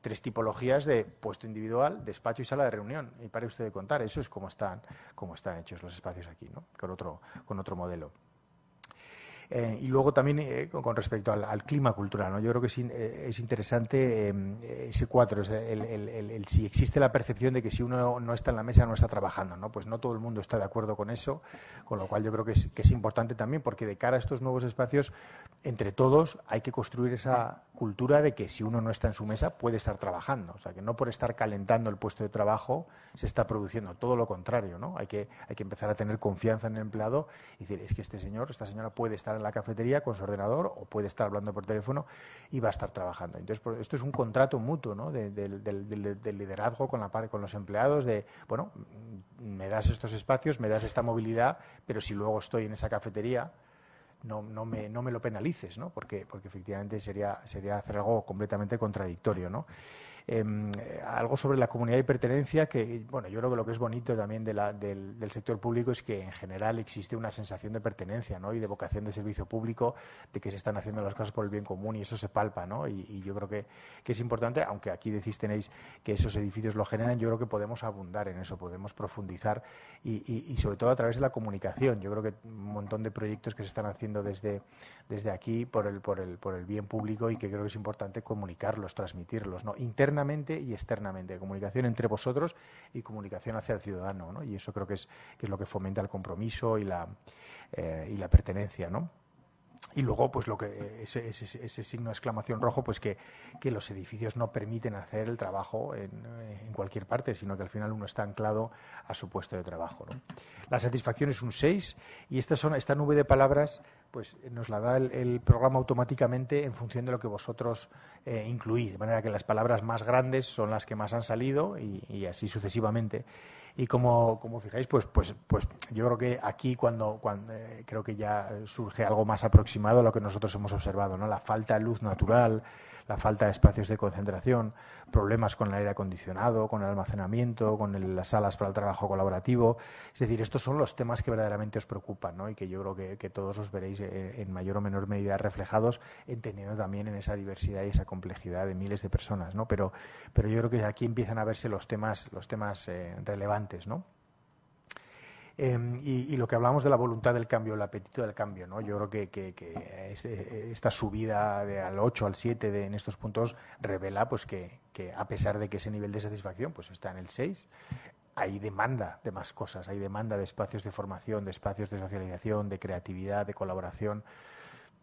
tres tipologías de puesto individual, despacho y sala de reunión. Y pare usted de contar, eso es como están, como están hechos los espacios aquí, ¿no? Con otro, con otro modelo. Eh, y luego también eh, con respecto al, clima cultural, ¿no? yo creo que es, eh, es interesante em, ese cuatro, el, si existe la percepción de que si uno no está en la mesa no está trabajando, ¿no? pues no todo el mundo está de acuerdo con eso, con lo cual yo creo que es, que es importante también porque de cara a estos nuevos espacios, entre todos hay que construir esa cultura de que si uno no está en su mesa puede estar trabajando, o sea que no por estar calentando el puesto de trabajo se está produciendo, todo lo contrario, ¿no? hay, que, hay que empezar a tener confianza en el empleado y decir, es que este señor, esta señora puede estar en en la cafetería con su ordenador o puede estar hablando por teléfono y va a estar trabajando. Entonces, esto es un contrato mutuo del liderazgo con, la, con los empleados, de, bueno, me das estos espacios, me das esta movilidad, pero si luego estoy en esa cafetería, no, no, me, no me lo penalices, ¿no? Porque, porque efectivamente sería, sería hacer algo completamente contradictorio, ¿no? Em, eh, algo sobre la comunidad y pertenencia, que bueno, yo creo que lo que es bonito también del, sector público es que en general existe una sensación de pertenencia ¿no? y de vocación de servicio público, de que se están haciendo las cosas por el bien común y eso se palpa, ¿no? Y, yo creo que, es importante, aunque aquí decís tenéis que esos edificios lo generan, yo creo que podemos abundar en eso, podemos profundizar y, sobre todo a través de la comunicación. Yo creo que un montón de proyectos que se están haciendo desde, desde aquí por el, por, el, por el bien público y que creo que es importante comunicarlos, transmitirlos, ¿no? internamente y externamente, comunicación entre vosotros y comunicación hacia el ciudadano, ¿no? Y eso creo que es, lo que fomenta el compromiso y la, eh, y la pertenencia, ¿no? Y luego, pues lo que eh, ese, ese, signo de exclamación rojo, pues que, los edificios no permiten hacer el trabajo eh, en, cualquier parte, sino que al final uno está anclado a su puesto de trabajo. La satisfacción es un 6 y esta, son, esta nube de palabras pues eh, nos la da el, programa automáticamente en función de lo que vosotros eh, incluís, de manera que las palabras más grandes son las que más han salido y, así sucesivamente. Y como, como fijáis, pues, pues, pues yo creo que aquí cuando, cuando eh, creo que ya surge algo más aproximado a lo que nosotros hemos observado, ¿no? La falta de luz natural, la falta de espacios de concentración, problemas con el aire acondicionado, con el almacenamiento, con las salas para el trabajo colaborativo. Es decir, estos son los temas que verdaderamente os preocupan ¿no? y que yo creo que, todos os veréis eh, en, mayor o menor medida reflejados, entendiendo también en esa diversidad y esa complejidad de miles de personas. ¿no? Pero, pero yo creo que aquí empiezan a verse los temas, los temas eh, relevantes. ¿no? Em, y, lo que hablamos de la voluntad del cambio, el apetito del cambio. ¿no? Yo creo que, este, esta subida de al 8, al 7 en estos puntos revela pues, que, a pesar de que ese nivel de satisfacción pues, está en el 6, hay demanda de más cosas, hay demanda de espacios de formación, de espacios de socialización, de creatividad, de colaboración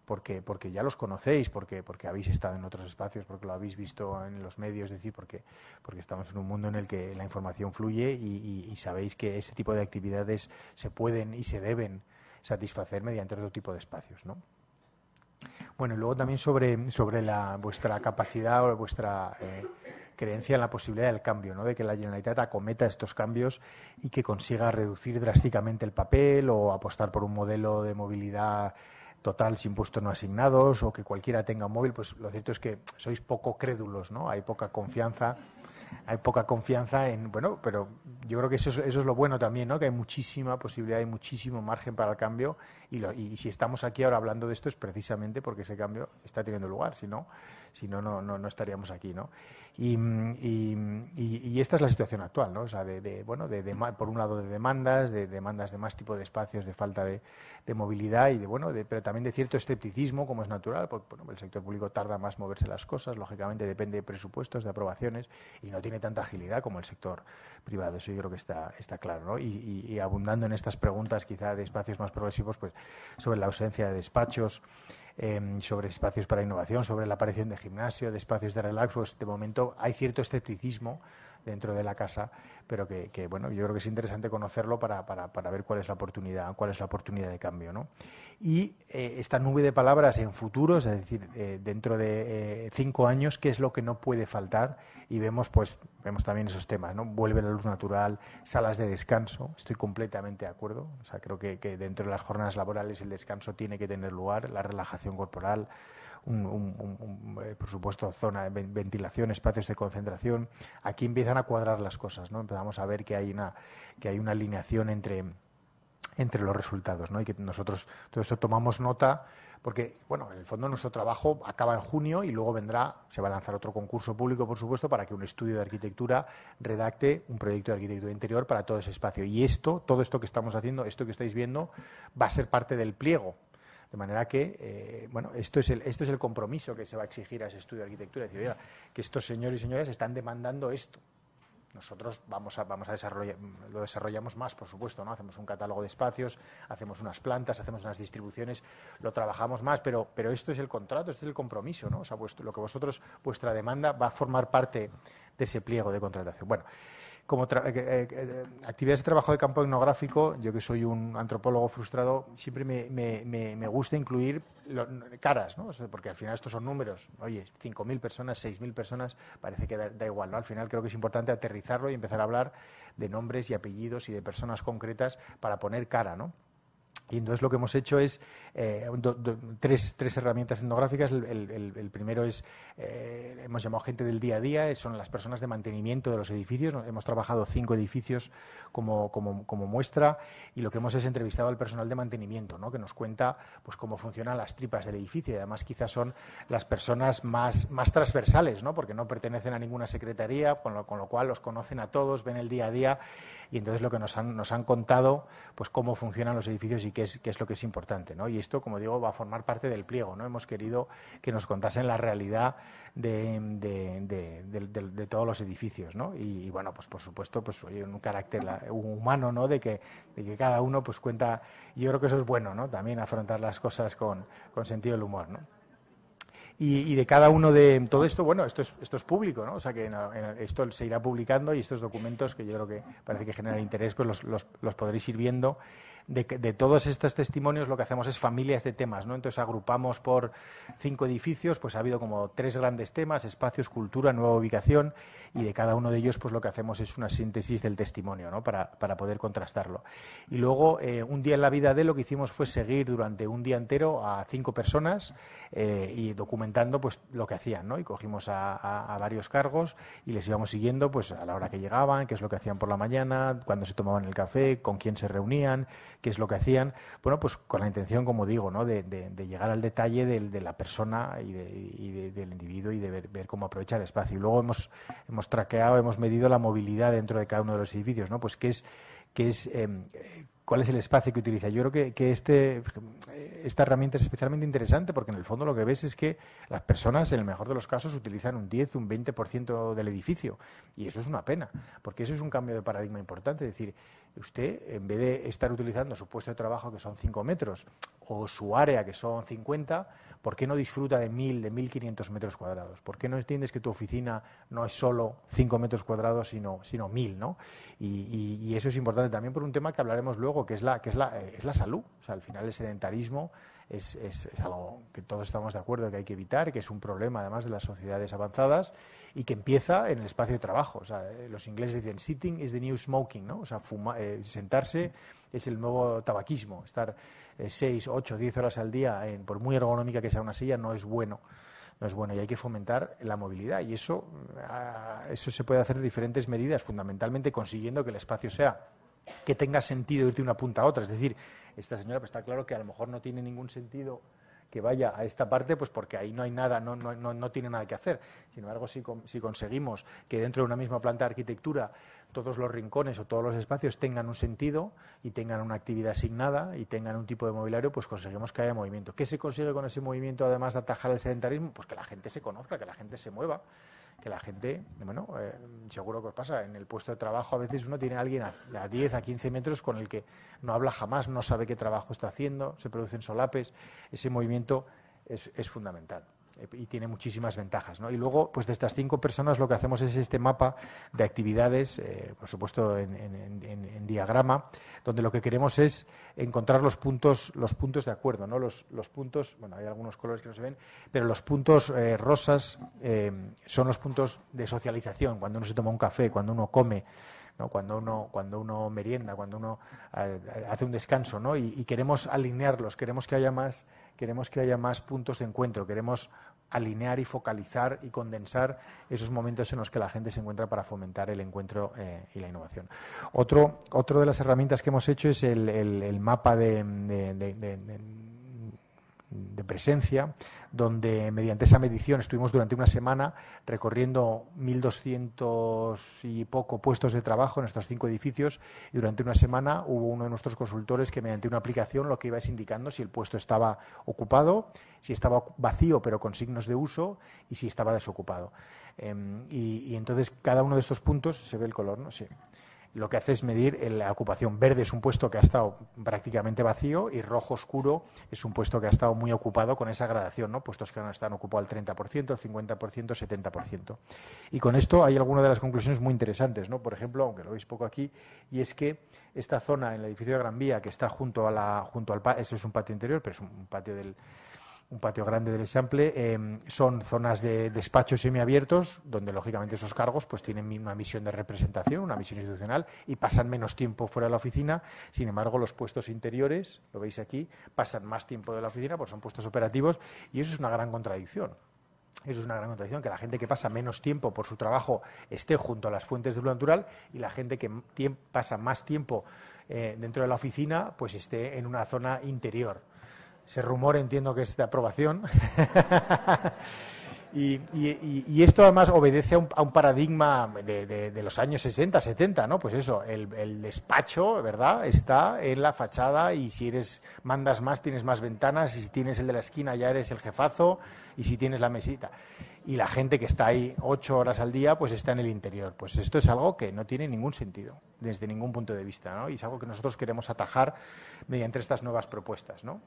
porque, porque ya los conocéis, porque, porque habéis estado en otros espacios, porque lo habéis visto en los medios, es decir, porque, porque estamos en un mundo en el que la información fluye y, sabéis que ese tipo de actividades se pueden y se deben satisfacer mediante otro tipo de espacios, ¿no? Bueno, y luego también sobre, sobre la, vuestra capacidad o vuestra eh, creencia en la posibilidad del cambio, ¿no? de que la Generalitat acometa estos cambios y que consiga reducir drásticamente el papel o apostar por un modelo de movilidad total sin puestos no asignados o que cualquiera tenga un móvil, pues lo cierto es que sois poco crédulos, ¿no? Hay poca confianza, hay poca confianza en, bueno, pero yo creo que eso, eso es lo bueno también, ¿no? Que hay muchísima posibilidad, hay muchísimo margen para el cambio y, si estamos aquí ahora hablando de esto es precisamente porque ese cambio está teniendo lugar, si no, si no, no, no, no estaríamos aquí, ¿no? Y, esta es la situación actual, ¿no? O sea, de, bueno, de, por un lado de demandas, de demandas de más tipo de espacios, de falta de, movilidad y de, bueno, de, pero también de cierto escepticismo, como es natural, porque el sector público tarda más moverse las cosas, lógicamente depende de presupuestos, de aprobaciones y no tiene tanta agilidad como el sector privado. Eso yo creo que está, está claro, ¿no? y abundando en estas preguntas quizá de espacios más progresivos, pues sobre la ausencia de despachos, em, sobre espacios para innovación, sobre la aparición de gimnasio, de espacios de relax, pues de momento hay cierto escepticismo dentro de la casa, pero que, bueno, yo creo que es interesante conocerlo para, ver cuál es la oportunidad, cuál es la oportunidad de cambio. ¿no? Y eh, esta nube de palabras en futuros, es decir, eh, dentro de eh, cinco años, qué es lo que no puede faltar, y vemos, pues, vemos también esos temas, ¿no? Vuelve la luz natural, salas de descanso, estoy completamente de acuerdo. O sea, creo que, que dentro de las jornadas laborales el descanso tiene que tener lugar, la relajación corporal un, eh, por supuesto, zona de ventilación, espacios de concentración. Aquí empiezan a cuadrar las cosas, ¿no? Empezamos a ver que hay una, que hay una alineación entre, entre los resultados, ¿no? Y que nosotros todo esto tomamos nota porque, bueno, en el fondo nuestro trabajo acaba en junio y luego vendrá, se va a lanzar otro concurso público, por supuesto, para que un estudio de arquitectura redacte un proyecto de arquitectura interior para todo ese espacio. Y esto, todo esto que estamos haciendo, esto que estáis viendo, va a ser parte del pliego de manera que, eh, bueno, esto es, el, esto es el compromiso que se va a exigir a ese estudio de arquitectura, es decir, que estos señores y señoras están demandando esto. Nosotros vamos a, vamos a desarrollar, lo desarrollamos más, por supuesto, ¿no? Hacemos un catálogo de espacios, hacemos unas plantas, hacemos unas distribuciones, lo trabajamos más, pero, pero esto es el contrato, esto es el compromiso, ¿no? O sea, lo que vosotros, vuestra demanda va a formar parte de ese pliego de contratación. Bueno, como eh, eh, eh, actividades de trabajo de campo etnográfico, yo que soy un antropólogo frustrado, siempre me, gusta incluir caras, ¿no? porque al final estos son números. Oye, 5.000 personas, 6.000 personas, parece que da, da, igual, ¿no? Al final creo que es importante aterrizarlo y empezar a hablar de nombres y apellidos y de personas concretas para poner cara, ¿no? Y entonces lo que hemos hecho es eh, tres, herramientas etnográficas. El, primero es, eh, hemos llamado gente del día a día, eh, son las personas de mantenimiento de los edificios. Hemos trabajado cinco edificios como, como, muestra y lo que hemos es entrevistado al personal de mantenimiento, ¿no? que nos cuenta pues, cómo funcionan las tripas del edificio. Y además quizás son las personas más, más transversales, porque no pertenecen a ninguna secretaría, con lo, cual los conocen a todos, ven el día a día y entonces lo que nos han, contado, pues cómo funcionan los edificios y que es, lo que es importante. ¿no? Y esto, como digo, va a formar parte del pliego. ¿no? Hemos querido que nos contasen la realidad de, todos los edificios. ¿no? Y, bueno, pues por supuesto, pues oye, un carácter humano ¿no? de, que, cada uno pues cuenta. Yo creo que eso es bueno ¿no? también afrontar las cosas con, sentido del humor. ¿no? Y, de cada uno de todo esto, bueno, esto es, esto público, ¿no? O sea que esto se irá publicando y estos documentos que yo creo que parece que generan interés, pues los podréis ir viendo de, todos estos testimonios lo que hacemos es familias de temas, ¿no? Entonces agrupamos por cinco edificios, pues ha habido como tres grandes temas, espacios, cultura, nueva ubicación, y de cada uno de ellos pues lo que hacemos es una síntesis del testimonio, ¿no? Para, para poder contrastarlo. Y luego, eh, un día en la vida de lo que hicimos fue seguir durante un día entero a cinco personas eh, y documentando pues lo que hacían, ¿no? Y cogimos a, varios cargos y les íbamos siguiendo pues a la hora que llegaban, qué es lo que hacían por la mañana, cuándo se tomaban el café, con quién se reunían, que es lo que hacían, bueno, pues con la intención, como digo, ¿no? de, llegar al detalle de, la persona y, del individuo y de ver, cómo aprovechar el espacio. Y luego hemos, hemos traqueado, hemos medido la movilidad dentro de cada uno de los edificios, ¿no? Pues qué es, qué es em, cuál es el espacio que utiliza. Yo creo que, este, esta herramienta es especialmente interesante porque en el fondo lo que ves es que las personas, en el mejor de los casos, utilizan un 10, un 20% del edificio. Y eso es una pena, porque eso es un cambio de paradigma importante. Es decir, usted, en vez de estar utilizando su puesto de trabajo, que son 5 metros, o su área, que son 50, ¿por qué no disfruta de 1.000, de 1.500 metros cuadrados? ¿Por qué no entiendes que tu oficina no es solo 5 metros cuadrados, sino, sino 1.000? ¿no? Y, eso es importante también por un tema que hablaremos luego, que es la, que es la, eh, salud. al final el sedentarismo es, es algo que todos estamos de acuerdo que hay que evitar, que es un problema además de las sociedades avanzadas y que empieza en el espacio de trabajo. O sea, los ingleses dicen sitting is the new smoking, ¿no? O sea, eh, sentarse es el nuevo tabaquismo. Estar eh, seis, ocho, diez horas al día, por muy ergonómica que sea una silla, no es bueno. No es bueno y hay que fomentar la movilidad y eso, ah, eso se puede hacer de diferentes medidas, fundamentalmente consiguiendo que el espacio sea que tenga sentido irte de una punta a otra. Es decir, esta señora pues está claro que a lo mejor no tiene ningún sentido que vaya a esta parte, pues porque ahí no hay nada, no, no, no, tiene nada que hacer. Sin embargo, si, si conseguimos que dentro de una misma planta de arquitectura todos los rincones o todos los espacios tengan un sentido y tengan una actividad asignada y tengan un tipo de mobiliario, pues conseguimos que haya movimiento. ¿Qué se consigue con ese movimiento, además de atajar el sedentarismo? Pues que la gente se conozca, que la gente se mueva que la gente, bueno, eh, seguro que os pasa, en el puesto de trabajo a veces uno tiene a alguien a, 10, a 15 metros con el que no habla jamás, no sabe qué trabajo está haciendo, se producen solapes, ese movimiento es fundamental y tiene muchísimas ventajas. ¿no? Y luego, pues de estas cinco personas lo que hacemos es este mapa de actividades, eh, por supuesto en, diagrama, donde lo que queremos es encontrar los puntos, los puntos de acuerdo, ¿no? Los, los puntos, bueno, hay algunos colores que no se ven, pero los puntos eh, rosas eh, son los puntos de socialización, cuando uno se toma un café, cuando uno come. ¿no? cuando uno cuando uno merienda cuando uno hace un descanso ¿no? y, y, queremos alinearlos queremos que haya más queremos que haya más puntos de encuentro queremos alinear y focalizar y condensar esos momentos en los que la gente se encuentra para fomentar el encuentro eh, y la innovación. Otro, otro de las herramientas que hemos hecho es el, mapa de de presencia, donde mediante esa medición estuvimos durante una semana recorriendo 1.200 y poco puestos de trabajo en estos cinco edificios y durante una semana hubo uno de nuestros consultores que mediante una aplicación lo que iba es indicando si el puesto estaba ocupado, si estaba vacío pero con signos de uso y si estaba desocupado. Em, y, y, entonces cada uno de estos puntos se ve el color, ¿no? Sí lo que hace es medir eh, la ocupación. Verde es un puesto que ha estado prácticamente vacío y rojo oscuro es un puesto que ha estado muy ocupado con esa gradación, ¿no? puestos que no están ocupados al 30%, 50%, 70%. Y con esto hay algunas de las conclusiones muy interesantes, ¿no? por ejemplo, aunque lo veis poco aquí, y es que esta zona en el edificio de Gran Vía, que está junto, a la, junto al patio, es un patio interior, pero es un patio del un patio grande del Example, eh, son zonas de despachos semiabiertos, donde lógicamente esos cargos pues tienen una misión de representación, una misión institucional, y pasan menos tiempo fuera de la oficina. Sin embargo, los puestos interiores, lo veis aquí, pasan más tiempo de la oficina, pues son puestos operativos, y eso es una gran contradicción. Eso es una gran contradicción, que la gente que pasa menos tiempo por su trabajo esté junto a las fuentes de luz natural y la gente que pasa más tiempo eh, dentro de la oficina pues esté en una zona interior. Ese rumor entiendo que es de aprobación. y, esto además obedece a un, paradigma de, los años 60, 70, ¿no? Pues eso, el, el, despacho, ¿verdad? Está en la fachada y si eres mandas más tienes más ventanas y si tienes el de la esquina ya eres el jefazo y si tienes la mesita. Y la gente que está ahí ocho horas al día, pues está en el interior. Pues esto es algo que no tiene ningún sentido desde ningún punto de vista, ¿no? Y es algo que nosotros queremos atajar mediante estas nuevas propuestas, ¿no?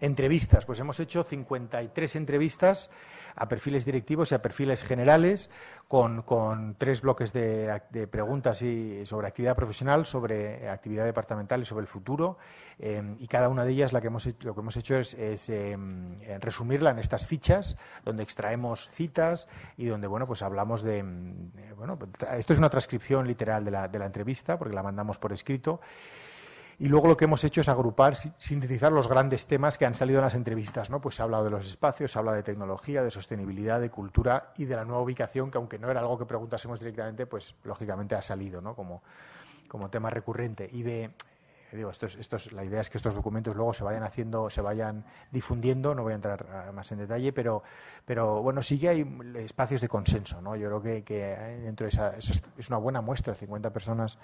Entrevistas, pues hemos hecho 53 entrevistas a perfiles directivos y a perfiles generales, con, con tres bloques de, preguntas y sobre actividad profesional, sobre actividad departamental y sobre el futuro. Em, y cada una de ellas la que hemos, lo que hemos hecho es, em, eh, resumirla en estas fichas, donde extraemos citas y donde bueno, pues hablamos de. Em, eh, bueno, pues, esto es una transcripción literal de la, de la entrevista, porque la mandamos por escrito y luego lo que hemos hecho es agrupar, sintetizar los grandes temas que han salido en las entrevistas. ¿no? Pues se ha hablado de los espacios, se ha hablado de tecnología, de sostenibilidad, de cultura y de la nueva ubicación, que aunque no era algo que preguntásemos directamente, pues lógicamente ha salido ¿no? como, como tema recurrente. Y de digo, la idea es que estos documentos luego se vayan haciendo, se vayan difundiendo, no voy a entrar más en detalle, pero, pero bueno, sí que hay espacios de consenso, ¿no? Yo creo que, que dentro de esa, es una buena muestra, 50 personas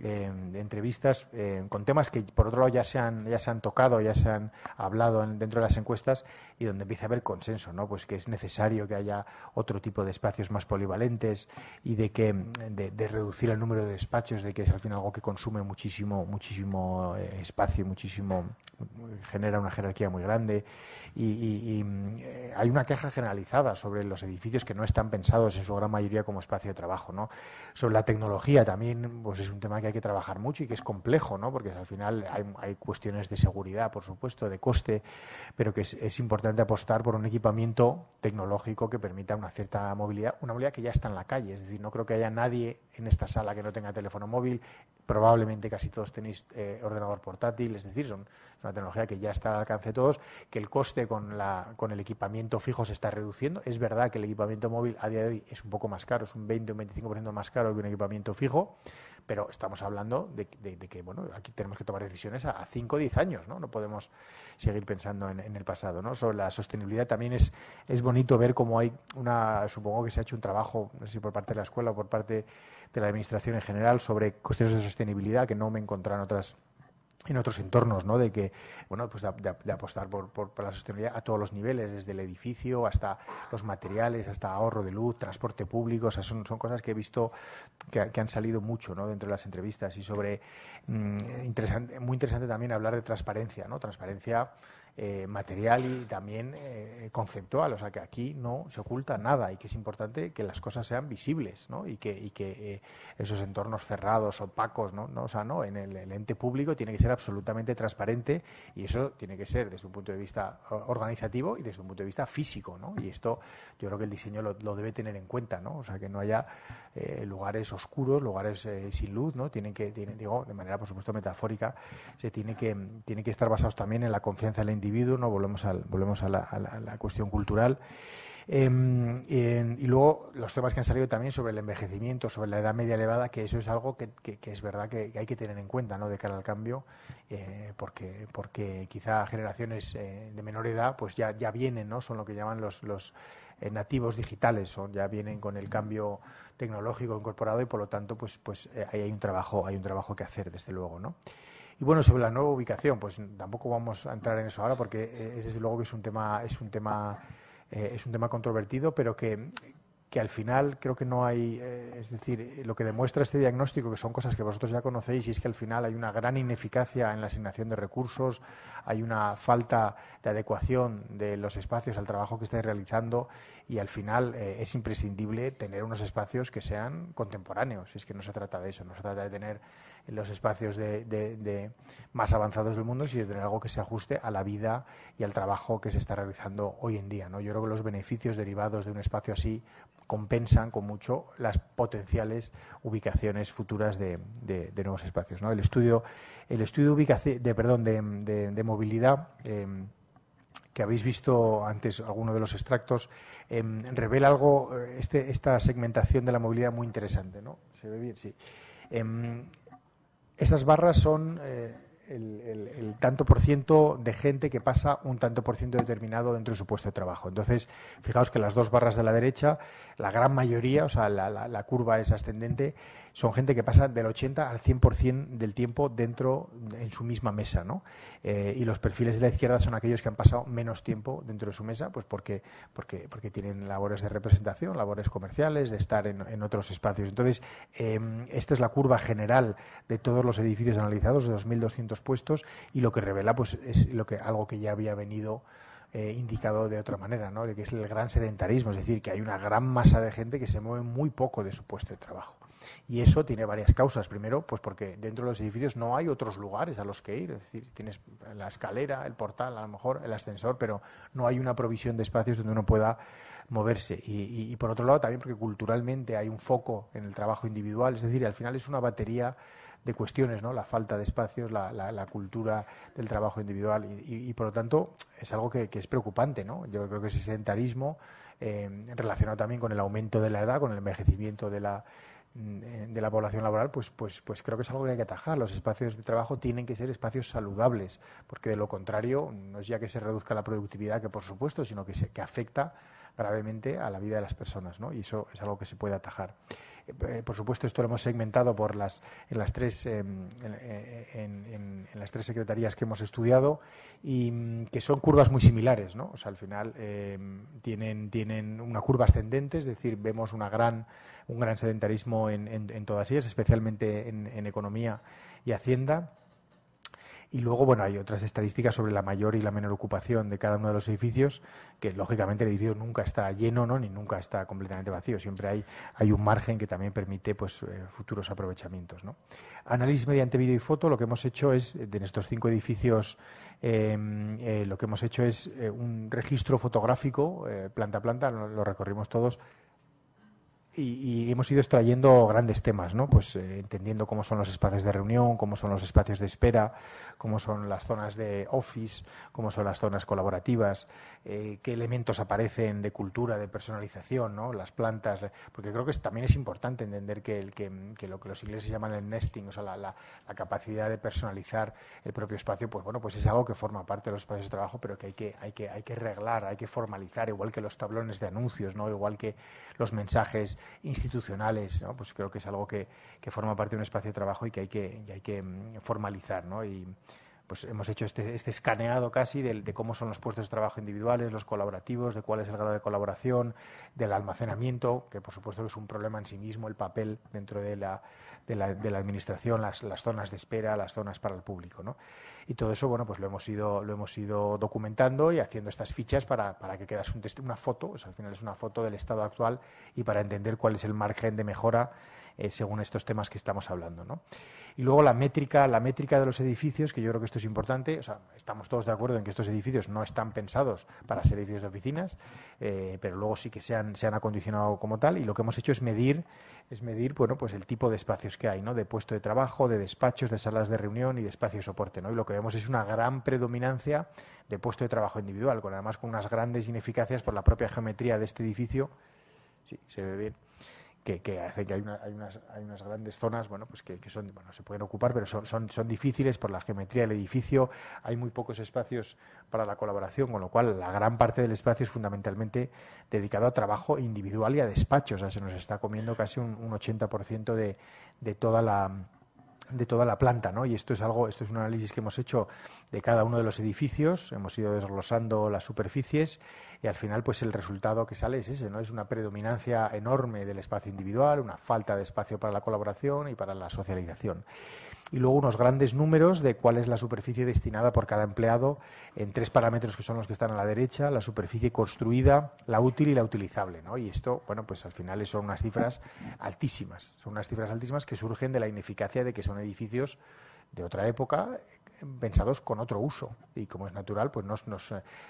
Em, entrevistas em, con temas que por otro lado ya se han ya se han tocado ya se han hablado dentro de las encuestas y donde empieza a haber consenso no pues que es necesario que haya otro tipo de espacios más polivalentes y de que em, de, reducir el número de despachos de que es al final algo que consume muchísimo muchísimo eh, espacio muchísimo genera una jerarquía muy grande y, y eh, hay una queja generalizada sobre los edificios que no están pensados en su gran mayoría como espacio de trabajo no sobre la tecnología también pues es un tema que hay que trabajar mucho y que es complejo, ¿no? Porque al final hay, cuestiones de seguridad, por supuesto, de coste, pero que es, importante apostar por un equipamiento tecnológico que permita una cierta movilidad, una movilidad que ya está en la calle. Es decir, no creo que haya nadie en esta sala que no tenga teléfono móvil. Probablemente casi todos tenéis eh, ordenador portátil. Es decir, son, es una tecnología que ya está al alcance de todos, que el coste con, la, con el equipamiento fijo se está reduciendo. Es verdad que el equipamiento móvil a día de hoy es un poco más caro, es un 20 o un 25% más caro que un equipamiento fijo pero estamos hablando de, que, bueno, aquí tenemos que tomar decisiones a, 5 o 10 años, ¿no? No podemos seguir pensando en, el pasado, ¿no? Sobre la sostenibilidad también es, es bonito ver cómo hay una, supongo que se ha hecho un trabajo, no sé si por parte de la escuela o por parte de la administración en general, sobre cuestiones de sostenibilidad que no me encontrarán otras en otros entornos, ¿no? De que, bueno, pues de, apostar por, la sostenibilidad a todos los niveles, desde el edificio hasta los materiales, hasta ahorro de luz, transporte público, o sea, son, cosas que he visto que, han salido mucho, ¿no? Dentro de las entrevistas y sobre, mm, muy interesante también hablar de transparencia, ¿no? Transparencia eh, material y también eh, eh, conceptual. O sea, que aquí no se oculta nada y que es importante que las cosas sean visibles y que, esos entornos cerrados, opacos, ¿no? en el, ente público tiene que ser absolutamente transparente y eso tiene que ser desde un punto de vista organizativo y desde un punto de vista físico. ¿no? Y esto yo creo que el diseño lo, debe tener en cuenta, ¿no? o sea, que no haya lugares oscuros, lugares sin luz, ¿no? tienen que, digo, de manera por supuesto metafórica, se tiene que, tiene que estar basados también en la confianza en la ¿no? Volvemos, al, volvemos a, la, cuestión cultural. Em, y luego los temas que han salido también sobre el envejecimiento, sobre la edad media elevada, que eso es algo que, es verdad que, hay que tener en cuenta ¿no? de cara al cambio, eh, porque, porque quizá generaciones eh, de menor edad pues ya, ya vienen, ¿no? son lo que llaman los, los eh, nativos digitales, son, ya vienen con el cambio tecnológico incorporado y por lo tanto pues, pues ahí hay un trabajo, hay un trabajo que hacer, desde luego. ¿no? Y bueno, sobre la nueva ubicación, pues tampoco vamos a entrar en eso ahora porque eh, es, desde luego que es un tema, es un tema, eh, es un tema controvertido, pero que, al final creo que no hay, eh, es decir, lo que demuestra este diagnóstico, que son cosas que vosotros ya conocéis, y es que al final hay una gran ineficacia en la asignación de recursos, hay una falta de adecuación de los espacios al trabajo que estáis realizando, y al final es imprescindible tener unos espacios que sean contemporáneos. Es que no se trata de eso, no se trata de tener los espacios de, más avanzados del mundo, sino tener algo que se ajuste a la vida y al trabajo que se está realizando hoy en día. ¿no? Yo creo que los beneficios derivados de un espacio así compensan con mucho las potenciales ubicaciones futuras de, nuevos espacios. El estudio, el estudio ubicación, de, perdón, de, movilidad. Em, que habéis visto antes alguno de los extractos, em, revela algo, eh, este, esta segmentación de la movilidad muy interesante, ¿Se ve bien? Sí. Em, estas barras son eh, el, tanto por ciento de gente que pasa un tanto por ciento determinado dentro de su puesto de trabajo. Entonces, fijaos que las dos barras de la derecha, la gran mayoría, o sea, la curva es ascendente, son gente que pasa del 80 al 100% del tiempo dentro, en su misma mesa, ¿no? Eh, y los perfiles de la izquierda son aquellos que han pasado menos tiempo dentro de su mesa, pues porque, porque, porque tienen labores de representación, labores comerciales, de estar en, en otros espacios. Entonces, em, esta es la curva general de todos los edificios analizados, de 2.200 puestos, y lo que revela, pues, es lo que, algo que ya había venido... Eh, indicado de otra manera, ¿no? que es el gran sedentarismo, es decir, que hay una gran masa de gente que se mueve muy poco de su puesto de trabajo. Y eso tiene varias causas. Primero, pues porque dentro de los edificios no hay otros lugares a los que ir. Es decir, tienes la escalera, el portal, a lo mejor el ascensor, pero no hay una provisión de espacios donde uno pueda moverse. Y, por otro lado, también porque culturalmente hay un foco en el trabajo individual. Es decir, al final es una batería de cuestiones, ¿no? La falta de espacios, la, cultura del trabajo individual y, por lo tanto es algo que, es preocupante, ¿no? Yo creo que ese sedentarismo eh, relacionado también con el aumento de la edad, con el envejecimiento de la, Mm, de la población laboral, pues, pues, pues creo que es algo que hay que atajar. Los espacios de trabajo tienen que ser espacios saludables, porque de lo contrario no es ya que se reduzca la productividad, que por supuesto, sino que, se, afecta gravemente a la vida de las personas, ¿no? Y eso es algo que se puede atajar. Eh, eh, por supuesto, esto lo hemos segmentado por las, en, las tres, em, en, las tres secretarías que hemos estudiado y mm, que son curvas muy similares, ¿no? O sea, al final em, tienen, tienen una curva ascendente, es decir, vemos una gran un gran sedentarismo en, todas ellas, especialmente en, economía y hacienda. Y luego, bueno, hay otras estadísticas sobre la mayor y la menor ocupación de cada uno de los edificios, que lógicamente el edificio nunca está lleno, ¿no? Ni nunca está completamente vacío. Siempre hay, hay un margen que también permite, pues, eh, futuros aprovechamientos, Análisis mediante vídeo y foto, lo que hemos hecho es, en estos cinco edificios, em, eh, lo que hemos hecho es eh, un registro fotográfico, planta a planta, lo recorrimos todos, y, hemos ido extrayendo grandes temas, ¿no? Pues eh, entendiendo cómo son los espacios de reunión, cómo son los espacios de espera, Cómo son las zonas de office, cómo son las zonas colaborativas, eh, qué elementos aparecen de cultura, de personalización, ¿no? las plantas, porque creo que también es importante entender que, lo que los ingleses llaman el nesting, o sea, la, capacidad de personalizar el propio espacio, pues bueno, pues es algo que forma parte de los espacios de trabajo, pero que hay que, hay que, hay que reglar, hay que formalizar, igual que los tablones de anuncios, ¿no? igual que los mensajes institucionales, ¿no? pues creo que es algo que, forma parte de un espacio de trabajo y que hay que, hay que mm, formalizar. ¿no? Y, pues hemos hecho este, este escaneado casi de, cómo son los puestos de trabajo individuales, los colaborativos, de cuál es el grado de colaboración, del almacenamiento, que por supuesto es un problema en sí mismo, el papel dentro de la, de la, administración, las, zonas de espera, las zonas para el público. Y todo eso, bueno, pues lo hemos ido, lo hemos ido documentando y haciendo estas fichas para, que quedas un una foto, al final es una foto del estado actual y para entender cuál es el margen de mejora eh, según estos temas que estamos hablando. ¿no? Y luego la métrica, la métrica de los edificios, que yo creo que esto es importante, o sea, estamos todos de acuerdo en que estos edificios no están pensados para ser edificios de oficinas, eh, pero luego sí que se han, se han acondicionado como tal, y lo que hemos hecho es medir, es medir bueno, pues el tipo de espacios que hay, ¿no? de puesto de trabajo, de despachos, de salas de reunión y de espacio de soporte. ¿no? Y lo que vemos es una gran predominancia de puesto de trabajo individual, con además con unas grandes ineficacias por la propia geometría de este edificio. Sí, se ve bien que, que hace que hay, unas, hay, unas, grandes zonas bueno, pues que, que son, bueno, se pueden ocupar, pero son, son, son, difíciles por la geometría del edificio, hay muy pocos espacios para la colaboración, con lo cual la gran parte del espacio es fundamentalmente dedicado a trabajo individual y a despachos, o sea, se nos está comiendo casi un, un 80% de, de toda la de toda la planta, ¿no? Y esto es algo, esto es un análisis que hemos hecho de cada uno de los edificios, hemos ido desglosando las superficies y al final pues el resultado que sale es ese, ¿no? Es una predominancia enorme del espacio individual, una falta de espacio para la colaboración y para la socialización. Y luego unos grandes números de cuál es la superficie destinada por cada empleado en tres parámetros que son los que están a la derecha, la superficie construida, la útil y la utilizable, ¿no? Y esto, bueno, pues al final son unas cifras altísimas, son unas cifras altísimas que surgen de la ineficacia de que son edificios de otra época pensados con otro uso y como es natural pues no,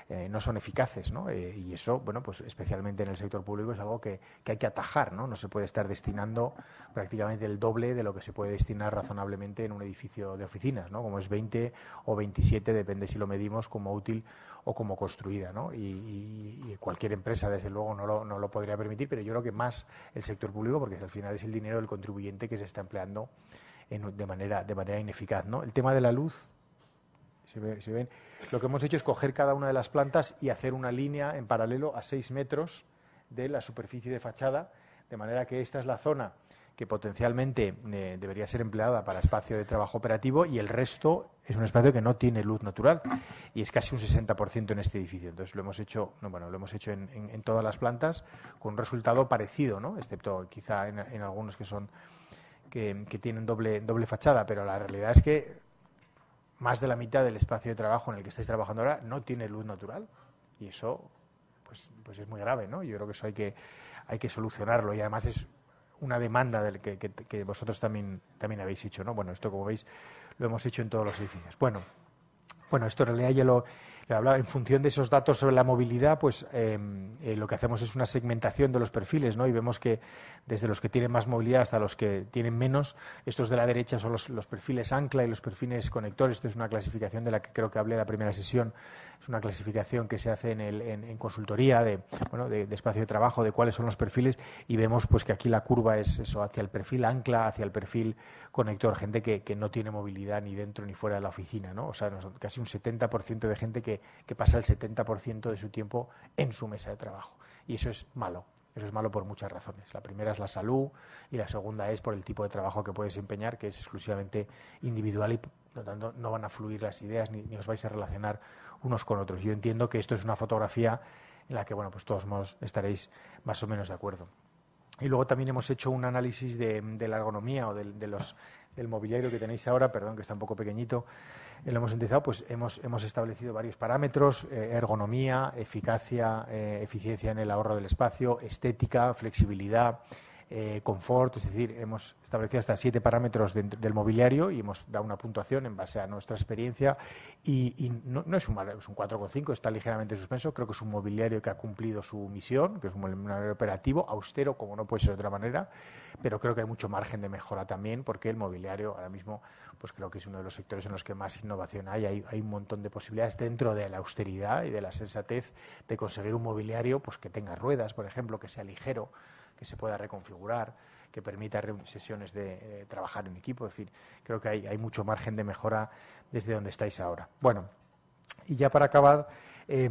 eh, son eficaces ¿no? Eh, y eso bueno pues especialmente en el sector público es algo que, hay que atajar ¿no? no se puede estar destinando prácticamente el doble de lo que se puede destinar razonablemente en un edificio de oficinas ¿no? como es 20 o 27 depende si lo medimos como útil o como construida ¿no? y, y cualquier empresa desde luego no lo, no lo podría permitir pero yo creo que más el sector público porque al final es el dinero del contribuyente que se está empleando en, de manera de manera ineficaz ¿no? el tema de la luz lo que hemos hecho es coger cada una de las plantas y hacer una línea en paralelo a 6 metros de la superficie de fachada, de manera que esta es la zona que potencialmente eh, debería ser empleada para espacio de trabajo operativo y el resto es un espacio que no tiene luz natural y es casi un 60% en este edificio. Entonces lo hemos hecho, bueno, lo hemos hecho en, todas las plantas con un resultado parecido, ¿no? excepto quizá en, algunos que son que, que, tienen doble, doble fachada, pero la realidad es que más de la mitad del espacio de trabajo en el que estáis trabajando ahora no tiene luz natural. Y eso pues, pues es muy grave, ¿no? Yo creo que eso hay que, hay que solucionarlo y además es una demanda del que, que, vosotros también, también habéis hecho, ¿no? Bueno, esto como veis lo hemos hecho en todos los edificios. Bueno, bueno esto en realidad ya lo, en función de esos datos sobre la movilidad, pues em, eh, lo que hacemos es una segmentación de los perfiles, ¿no? Y vemos que desde los que tienen más movilidad hasta los que tienen menos, estos de la derecha son los, perfiles ancla y los perfiles conectores. Esto es una clasificación de la que creo que hablé en la primera sesión. Es una clasificación que se hace en, el, en, consultoría de, bueno, de, espacio de trabajo, de cuáles son los perfiles, y vemos pues que aquí la curva es eso, hacia el perfil ancla, hacia el perfil conector, gente que, no tiene movilidad ni dentro ni fuera de la oficina, ¿no? O sea, casi un 70% de gente que que, pasa el 70% de su tiempo en su mesa de trabajo. Y eso es malo. Eso es malo por muchas razones. La primera es la salud y la segunda es por el tipo de trabajo que puede desempeñar, que es exclusivamente individual y por lo tanto no van a fluir las ideas ni, os vais a relacionar unos con otros. Yo entiendo que esto es una fotografía en la que bueno, pues todos estaréis más o menos de acuerdo. Y luego también hemos hecho un análisis de, la ergonomía o de, los el mobiliario que tenéis ahora, perdón que está un poco pequeñito, eh, lo hemos empezado, pues hemos, establecido varios parámetros, eh, ergonomía, eficacia, eh, eficiencia en el ahorro del espacio, estética, flexibilidad, eh, confort, es decir, hemos establecido hasta siete parámetros del mobiliario y hemos dado una puntuación en base a nuestra experiencia y, no, es un, cuatro un 4,5, está ligeramente suspenso, creo que es un mobiliario que ha cumplido su misión, que es un mobiliario operativo, austero como no puede ser de otra manera, pero creo que hay mucho margen de mejora también porque el mobiliario ahora mismo pues creo que es uno de los sectores en los que más innovación hay, hay, hay un montón de posibilidades dentro de la austeridad y de la sensatez de conseguir un mobiliario pues que tenga ruedas, por ejemplo, que sea ligero, que se pueda reconfigurar, que permita sesiones de eh, trabajar en equipo. En fin, creo que hay, mucho margen de mejora desde donde estáis ahora. Bueno, y ya para acabar, eh,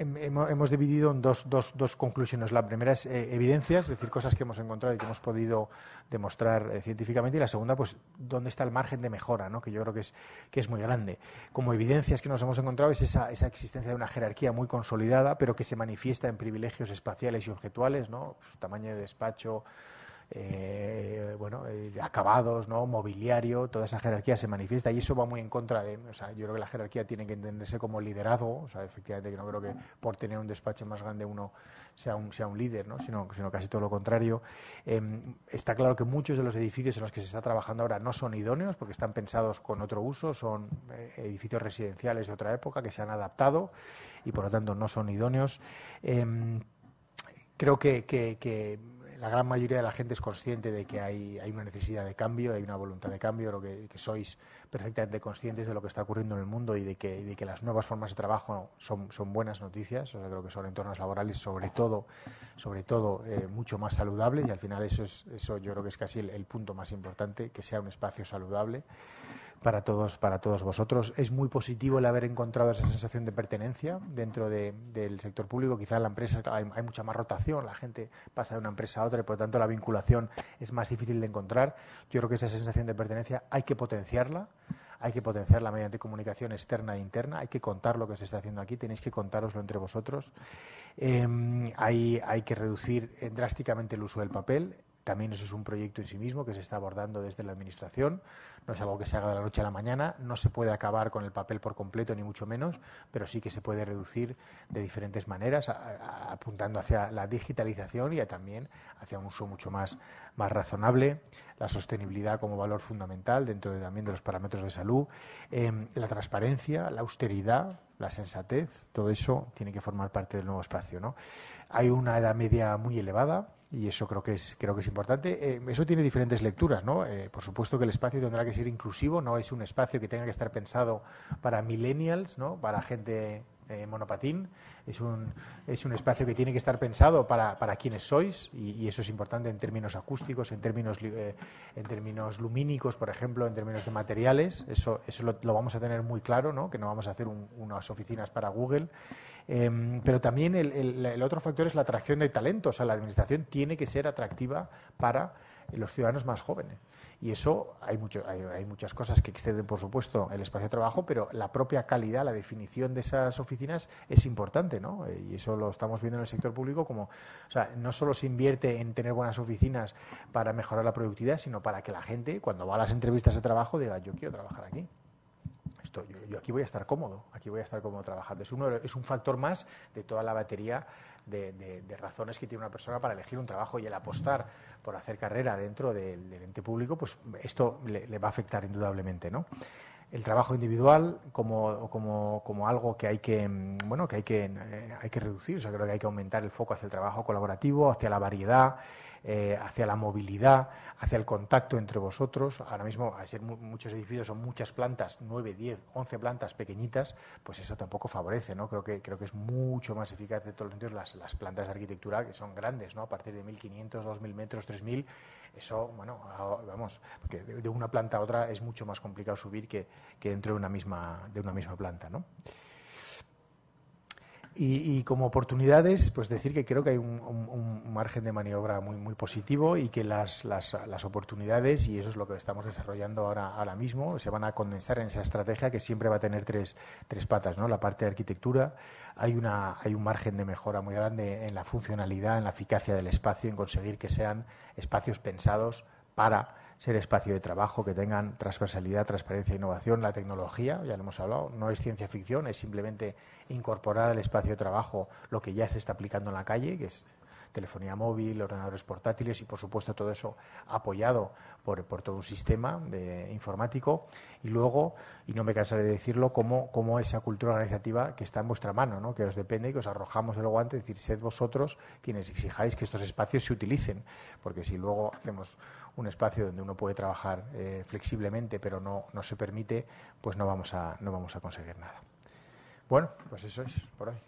hemos dividido en dos, conclusiones. La primera es eh, evidencias, es decir, cosas que hemos encontrado y que hemos podido demostrar eh, científicamente. Y la segunda, pues, dónde está el margen de mejora, que yo creo que es, que es muy grande. Como evidencias que nos hemos encontrado es esa, existencia de una jerarquía muy consolidada, pero que se manifiesta en privilegios espaciales y objetuales, ¿no? Pues, tamaño de despacho, eh, bueno, eh, acabados, ¿no? mobiliario, toda esa jerarquía se manifiesta y eso va muy en contra de, o sea, yo creo que la jerarquía tiene que entenderse como liderazgo, o sea, efectivamente que no creo que por tener un despacho más grande uno sea un, sea un líder, ¿no? sino, sino casi todo lo contrario. Em, está claro que muchos de los edificios en los que se está trabajando ahora no son idóneos porque están pensados con otro uso, son eh, edificios residenciales de otra época que se han adaptado y por lo tanto no son idóneos. Em, creo que la gran mayoría de la gente es consciente de que hay, hay una necesidad de cambio, hay una voluntad de cambio, lo que, sois perfectamente conscientes de lo que está ocurriendo en el mundo y de que, de que las nuevas formas de trabajo son, son buenas noticias, o creo que son entornos laborales sobre todo, sobre todo eh, mucho más saludables y al final eso, es, eso yo creo que es casi el punto más importante, que sea un espacio saludable para todos, para todos vosotros. Es muy positivo el haber encontrado esa sensación de pertenencia dentro del sector público. Quizá la empresa hay, mucha más rotación, la gente pasa de una empresa a otra y por lo tanto la vinculación es más difícil de encontrar. Yo creo que esa sensación de pertenencia hay que potenciarla. Hay que potenciarla mediante comunicación externa e interna. Hay que contar lo que se está haciendo aquí. Tenéis que contároslo entre vosotros. Em, hay que reducir drásticamente el uso del papel también eso es un proyecto en sí mismo que se está abordando desde la Administración. No es algo que se haga de la noche a la mañana. No se puede acabar con el papel por completo, ni mucho menos, pero sí que se puede reducir de diferentes maneras, apuntando hacia la digitalización y también hacia un uso mucho más, más razonable, la sostenibilidad como valor fundamental dentro de, también de los parámetros de salud, em, la transparencia, la austeridad, la sensatez, todo eso tiene que formar parte del nuevo espacio. ¿no? hay una edad media muy elevada, y eso creo que es creo que es importante. Eh, eso tiene diferentes lecturas, ¿no? Eh, por supuesto que el espacio tendrá que ser inclusivo, no es un espacio que tenga que estar pensado para millennials, ¿no? Para gente eh, monopatín. Es un, es un espacio que tiene que estar pensado para, para quienes sois y, eso es importante en términos acústicos, en términos, en términos lumínicos, por ejemplo, en términos de materiales. Eso, eso lo, vamos a tener muy claro, ¿no? que no vamos a hacer unas oficinas para Google Em, pero también el, otro factor es la atracción de talento. O sea, la administración tiene que ser atractiva para los ciudadanos más jóvenes. Y eso hay, hay, hay, muchas cosas que exceden, por supuesto, el espacio de trabajo, pero la propia calidad, la definición de esas oficinas es importante, ¿no? Eh, y eso lo estamos viendo en el sector público como, o sea, no solo se invierte en tener buenas oficinas para mejorar la productividad, sino para que la gente, cuando va a las entrevistas de trabajo, diga, yo quiero trabajar aquí esto, yo, aquí voy a estar cómodo, aquí voy a estar cómodo trabajando. Es, uno, es un factor más de toda la batería de, razones que tiene una persona para elegir un trabajo y el apostar por hacer carrera dentro del, ente público, pues esto le, va a afectar indudablemente, ¿no? El trabajo individual como, como, algo que hay que bueno que hay que eh, hay que reducir, o sea creo que hay que aumentar el foco hacia el trabajo colaborativo, hacia la variedad, eh, hacia la movilidad, hacia el contacto entre vosotros. Ahora mismo, hay ser muchos edificios son muchas plantas, 9, 10, 11 plantas pequeñitas, pues eso tampoco favorece, ¿no? Creo que, creo que es mucho más eficaz de todos los sentidos las, plantas de arquitectura que son grandes, ¿no? A partir de 1.500, 2.000 metros, 3.000, eso, bueno, vamos, porque de, una planta a otra es mucho más complicado subir que, que dentro de una misma, de una misma planta, ¿no? Y, como oportunidades, pues decir que creo que hay un, margen de maniobra muy, muy positivo y que las, las, las, oportunidades, y eso es lo que estamos desarrollando ahora, ahora mismo, se van a condensar en esa estrategia que siempre va a tener tres, tres patas, ¿no? La parte de arquitectura, hay, una, hay un margen de mejora muy grande en la funcionalidad, en la eficacia del espacio, en conseguir que sean espacios pensados para ser espacio de trabajo que tengan transversalidad, transparencia, e innovación, la tecnología, ya lo hemos hablado, no es ciencia ficción, es simplemente incorporar al espacio de trabajo lo que ya se está aplicando en la calle, que es telefonía móvil, ordenadores portátiles y, por supuesto, todo eso apoyado por, por todo un sistema de, informático. Y luego, y no me cansaré de decirlo, cómo, cómo esa cultura organizativa que está en vuestra mano, ¿no? que os depende y que os arrojamos el guante, es decir, sed vosotros quienes exijáis que estos espacios se utilicen, porque si luego hacemos un espacio donde uno puede trabajar eh, flexiblemente, pero no, no se permite, pues no vamos, a, no vamos a conseguir nada. Bueno, pues eso es por hoy.